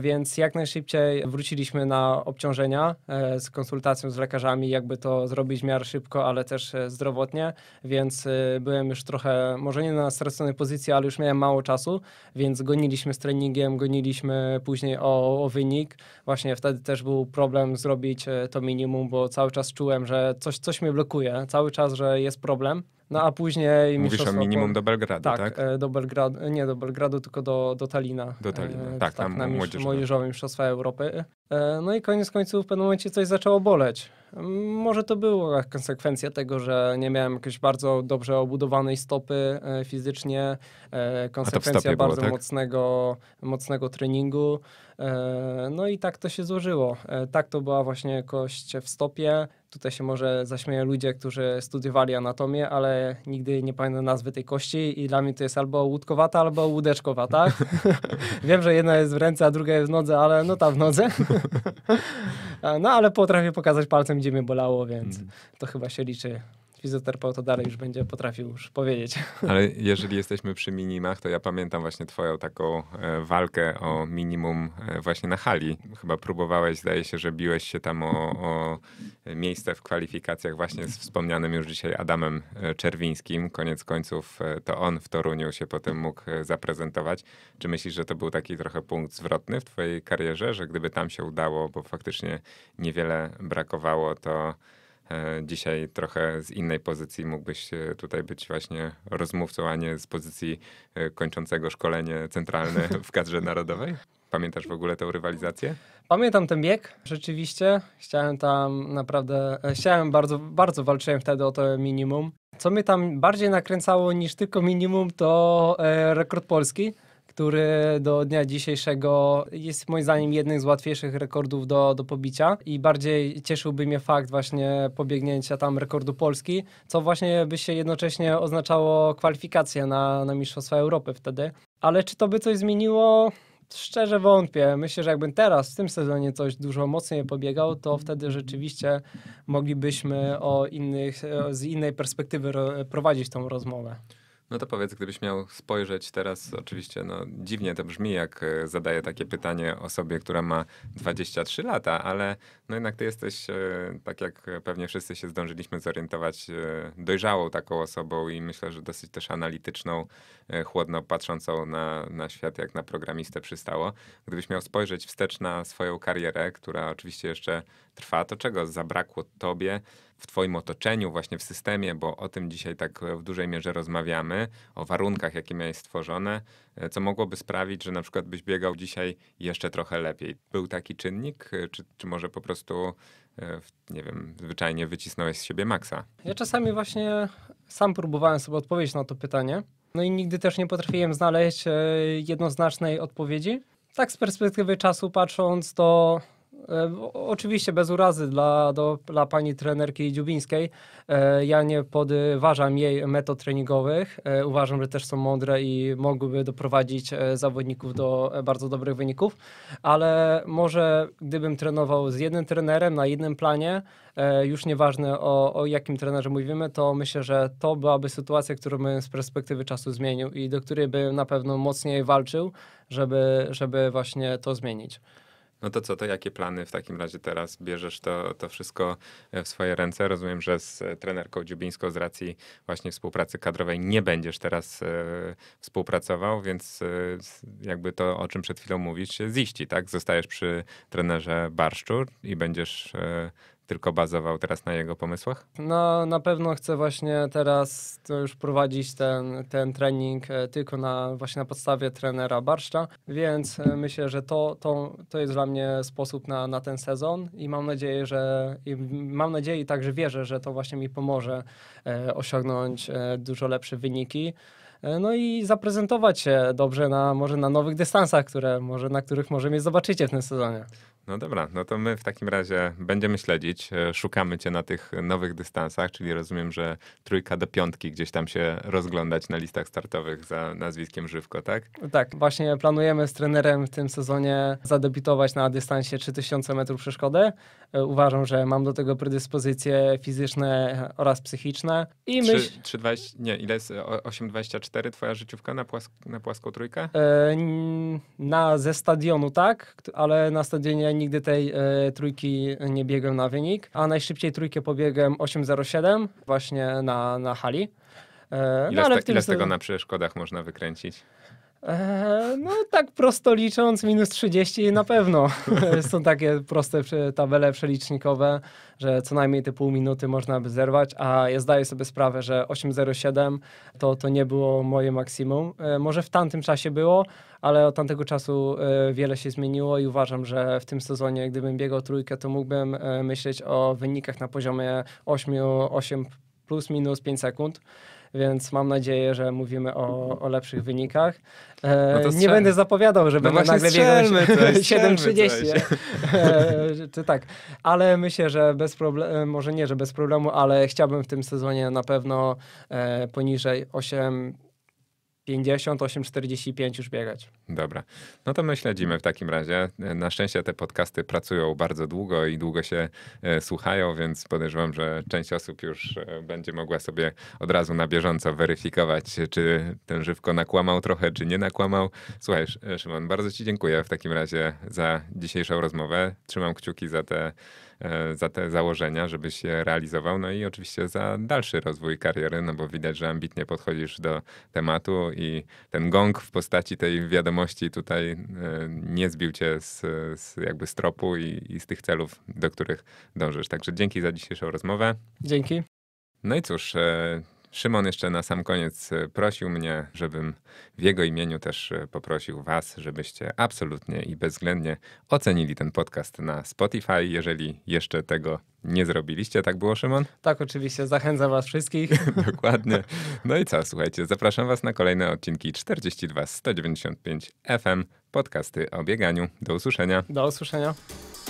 S1: Więc jak najszybciej wróciliśmy na obciążenia e, z konsultacją z lekarzami, jakby to zrobić w miarę szybko, ale też e, zdrowotnie. Więc e, byłem już trochę, może nie na straconej pozycji, ale już miałem mało czasu, więc goniliśmy z treningiem, goniliśmy później o, o wynik. Właśnie wtedy też był problem zrobić to minimum, bo cały czas czułem, że coś, coś mnie blokuje, cały czas, że jest problem. No a później... Mówisz o minimum do Belgradu, tak? tak? E, do Belgradu, nie do Belgradu, tylko do, do Talina.
S2: Do Talina, e, tak, tak tam na młodzieżowe. młodzieżowe
S1: no. Mistrzostwa Europy. E, no i koniec końców w pewnym momencie coś zaczęło boleć. Może to była konsekwencja tego, że nie miałem jakiejś bardzo dobrze obudowanej stopy fizycznie, konsekwencja bardzo tak? mocnego, mocnego treningu. No i tak to się złożyło. Tak to była właśnie kość w stopie tutaj się może zaśmieją ludzie, którzy studiowali anatomię, ale nigdy nie pamiętam nazwy tej kości i dla mnie to jest albo łódkowata, albo łódeczkowata. <laughs> Wiem, że jedna jest w ręce, a druga jest w nodze, ale no ta w nodze. <laughs> no ale potrafię pokazać palcem, gdzie mnie bolało, więc mm. to chyba się liczy fizjoterapeuta dalej już będzie potrafił już powiedzieć.
S2: <laughs> Ale jeżeli jesteśmy przy minimach, to ja pamiętam właśnie twoją taką e, walkę o minimum e, właśnie na hali. Chyba próbowałeś, zdaje się, że biłeś się tam o, o miejsce w kwalifikacjach właśnie z wspomnianym już dzisiaj Adamem e, Czerwińskim. Koniec końców to on w Toruniu się potem mógł zaprezentować. Czy myślisz, że to był taki trochę punkt zwrotny w twojej karierze, że gdyby tam się udało, bo faktycznie niewiele brakowało, to E, dzisiaj trochę z innej pozycji mógłbyś e, tutaj być właśnie rozmówcą, a nie z pozycji e, kończącego szkolenie centralne <laughs> w kadrze narodowej? Pamiętasz w ogóle tę rywalizację?
S1: Pamiętam ten bieg, rzeczywiście. Chciałem tam naprawdę, chciałem bardzo, bardzo walczyłem wtedy o to minimum. Co mnie tam bardziej nakręcało niż tylko minimum, to rekord polski który do dnia dzisiejszego jest moim zdaniem jednym z łatwiejszych rekordów do, do pobicia i bardziej cieszyłby mnie fakt właśnie pobiegnięcia tam rekordu Polski, co właśnie by się jednocześnie oznaczało kwalifikację na, na Mistrzostwa Europy wtedy. Ale czy to by coś zmieniło? Szczerze wątpię. Myślę, że jakbym teraz w tym sezonie coś dużo mocniej pobiegał, to wtedy rzeczywiście moglibyśmy o innych, z innej perspektywy prowadzić tą rozmowę.
S2: No to powiedz, gdybyś miał spojrzeć teraz, oczywiście no, dziwnie to brzmi, jak e, zadaję takie pytanie osobie, która ma 23 lata, ale no jednak ty jesteś, e, tak jak pewnie wszyscy się zdążyliśmy zorientować, e, dojrzałą taką osobą i myślę, że dosyć też analityczną E, chłodno patrzącą na, na świat jak na programistę przystało. Gdybyś miał spojrzeć wstecz na swoją karierę, która oczywiście jeszcze trwa, to czego zabrakło tobie w twoim otoczeniu, właśnie w systemie, bo o tym dzisiaj tak w dużej mierze rozmawiamy, o warunkach, jakie miałeś stworzone, e, co mogłoby sprawić, że na przykład byś biegał dzisiaj jeszcze trochę lepiej. Był taki czynnik, e, czy, czy może po prostu nie wiem, zwyczajnie wycisnąłeś z siebie maksa?
S1: Ja czasami właśnie sam próbowałem sobie odpowiedzieć na to pytanie. No i nigdy też nie potrafiłem znaleźć e, jednoznacznej odpowiedzi. Tak z perspektywy czasu patrząc, to E, oczywiście bez urazy dla, do, dla pani trenerki Dziubińskiej. E, ja nie podważam jej metod treningowych. E, uważam, że też są mądre i mogłyby doprowadzić zawodników do bardzo dobrych wyników, ale może gdybym trenował z jednym trenerem na jednym planie, już nieważne o, o jakim trenerze mówimy, to myślę, że to byłaby sytuacja, którą bym z perspektywy czasu zmienił i do której bym na pewno mocniej walczył, żeby, żeby właśnie to zmienić.
S2: No to co, to jakie plany w takim razie teraz? Bierzesz to, to wszystko e, w swoje ręce. Rozumiem, że z e, trenerką Dziubińską z racji właśnie współpracy kadrowej nie będziesz teraz e, współpracował, więc jakby to, o czym przed chwilą mówisz, ziści, tak? Zostajesz przy trenerze Barszczur i będziesz tylko bazował teraz na jego pomysłach?
S1: No na pewno chcę właśnie teraz już prowadzić ten, ten trening e, tylko na, właśnie na podstawie trenera Barszcza, więc e, myślę, że to, to, to jest dla mnie sposób na, na ten sezon i mam nadzieję, że mam nadzieję i także wierzę, że to właśnie mi pomoże e, osiągnąć dużo lepsze wyniki no i zaprezentować się dobrze na, może na nowych dystansach, które, może, na których może mnie zobaczycie w tym sezonie.
S2: No dobra, no to my w takim razie będziemy śledzić, e, szukamy cię na tych nowych dystansach, czyli rozumiem, że trójka do piątki gdzieś tam się rozglądać na listach startowych za nazwiskiem Żywko, tak?
S1: Tak, właśnie planujemy z trenerem w tym sezonie zadebitować na dystansie 3000 metrów przeszkodę, E, uważam, że mam do tego predyspozycje fizyczne oraz psychiczne. I myśl... 3,
S2: 3, 20, nie, ile jest? 8,24 e, twoja życiówka na, płask, na płaską trójkę?
S1: E, na, ze stadionu tak, ale na stadionie nigdy tej trójki nie biegłem na wynik, a najszybciej trójkę pobiegłem 8,07 właśnie na, na hali. No, ile, z, ile z tego na
S2: przeszkodach można wykręcić?
S1: Eee, no tak prosto licząc, minus 30 na pewno. <laughs> Są takie proste tabele przelicznikowe, że co najmniej te pół minuty można by zerwać, a ja zdaję sobie sprawę, że 8.07 to, to nie było moje maksimum. Eee, może w tamtym czasie było, ale od tamtego czasu eee, wiele się zmieniło i uważam, że w tym sezonie, gdybym biegał trójkę, to mógłbym e, myśleć o wynikach na poziomie 8, 8 plus minus 5 sekund więc mam nadzieję, że mówimy o, mhm. o lepszych wynikach. No e, no nie będę zapowiadał, że no będę nagle biegać 7.30. <laughs> E, czy to tak, ale myślę, że bez problemu, e, może nie, że bez problemu, ale chciałbym w tym sezonie na pewno e, poniżej 8 50, 8,45 już biegać.
S2: Dobra. No to my śledzimy w takim razie. Na szczęście te podcasty pracują bardzo długo i długo się e, słuchają, więc podejrzewam, że część osób już e, będzie mogła sobie od razu na bieżąco weryfikować, czy ten żywko nakłamał trochę, czy nie nakłamał. Słuchaj, Szymon, bardzo Ci dziękuję w takim razie za dzisiejszą rozmowę. Trzymam kciuki za te E, za te założenia, żeby się realizował, no i oczywiście za dalszy rozwój kariery, no bo widać, że ambitnie podchodzisz do tematu i ten gong w postaci tej wiadomości tutaj e, nie zbił cię z, z jakby stropu i, i z tych celów, do których dążysz. Także dzięki za dzisiejszą rozmowę. Dzięki. No i cóż, e, Szymon jeszcze na sam koniec e, prosił mnie, żebym w jego imieniu też e, poprosił Was, żebyście absolutnie i bezwzględnie ocenili ten podcast na Spotify, jeżeli jeszcze tego nie zrobiliście. Tak było, Szymon?
S1: Tak, oczywiście. Zachęcam Was wszystkich. <laughs>
S2: Dokładnie. No i co, słuchajcie, zapraszam Was na kolejne odcinki 42 195 FM, podcasty o bieganiu. Do usłyszenia. Do usłyszenia.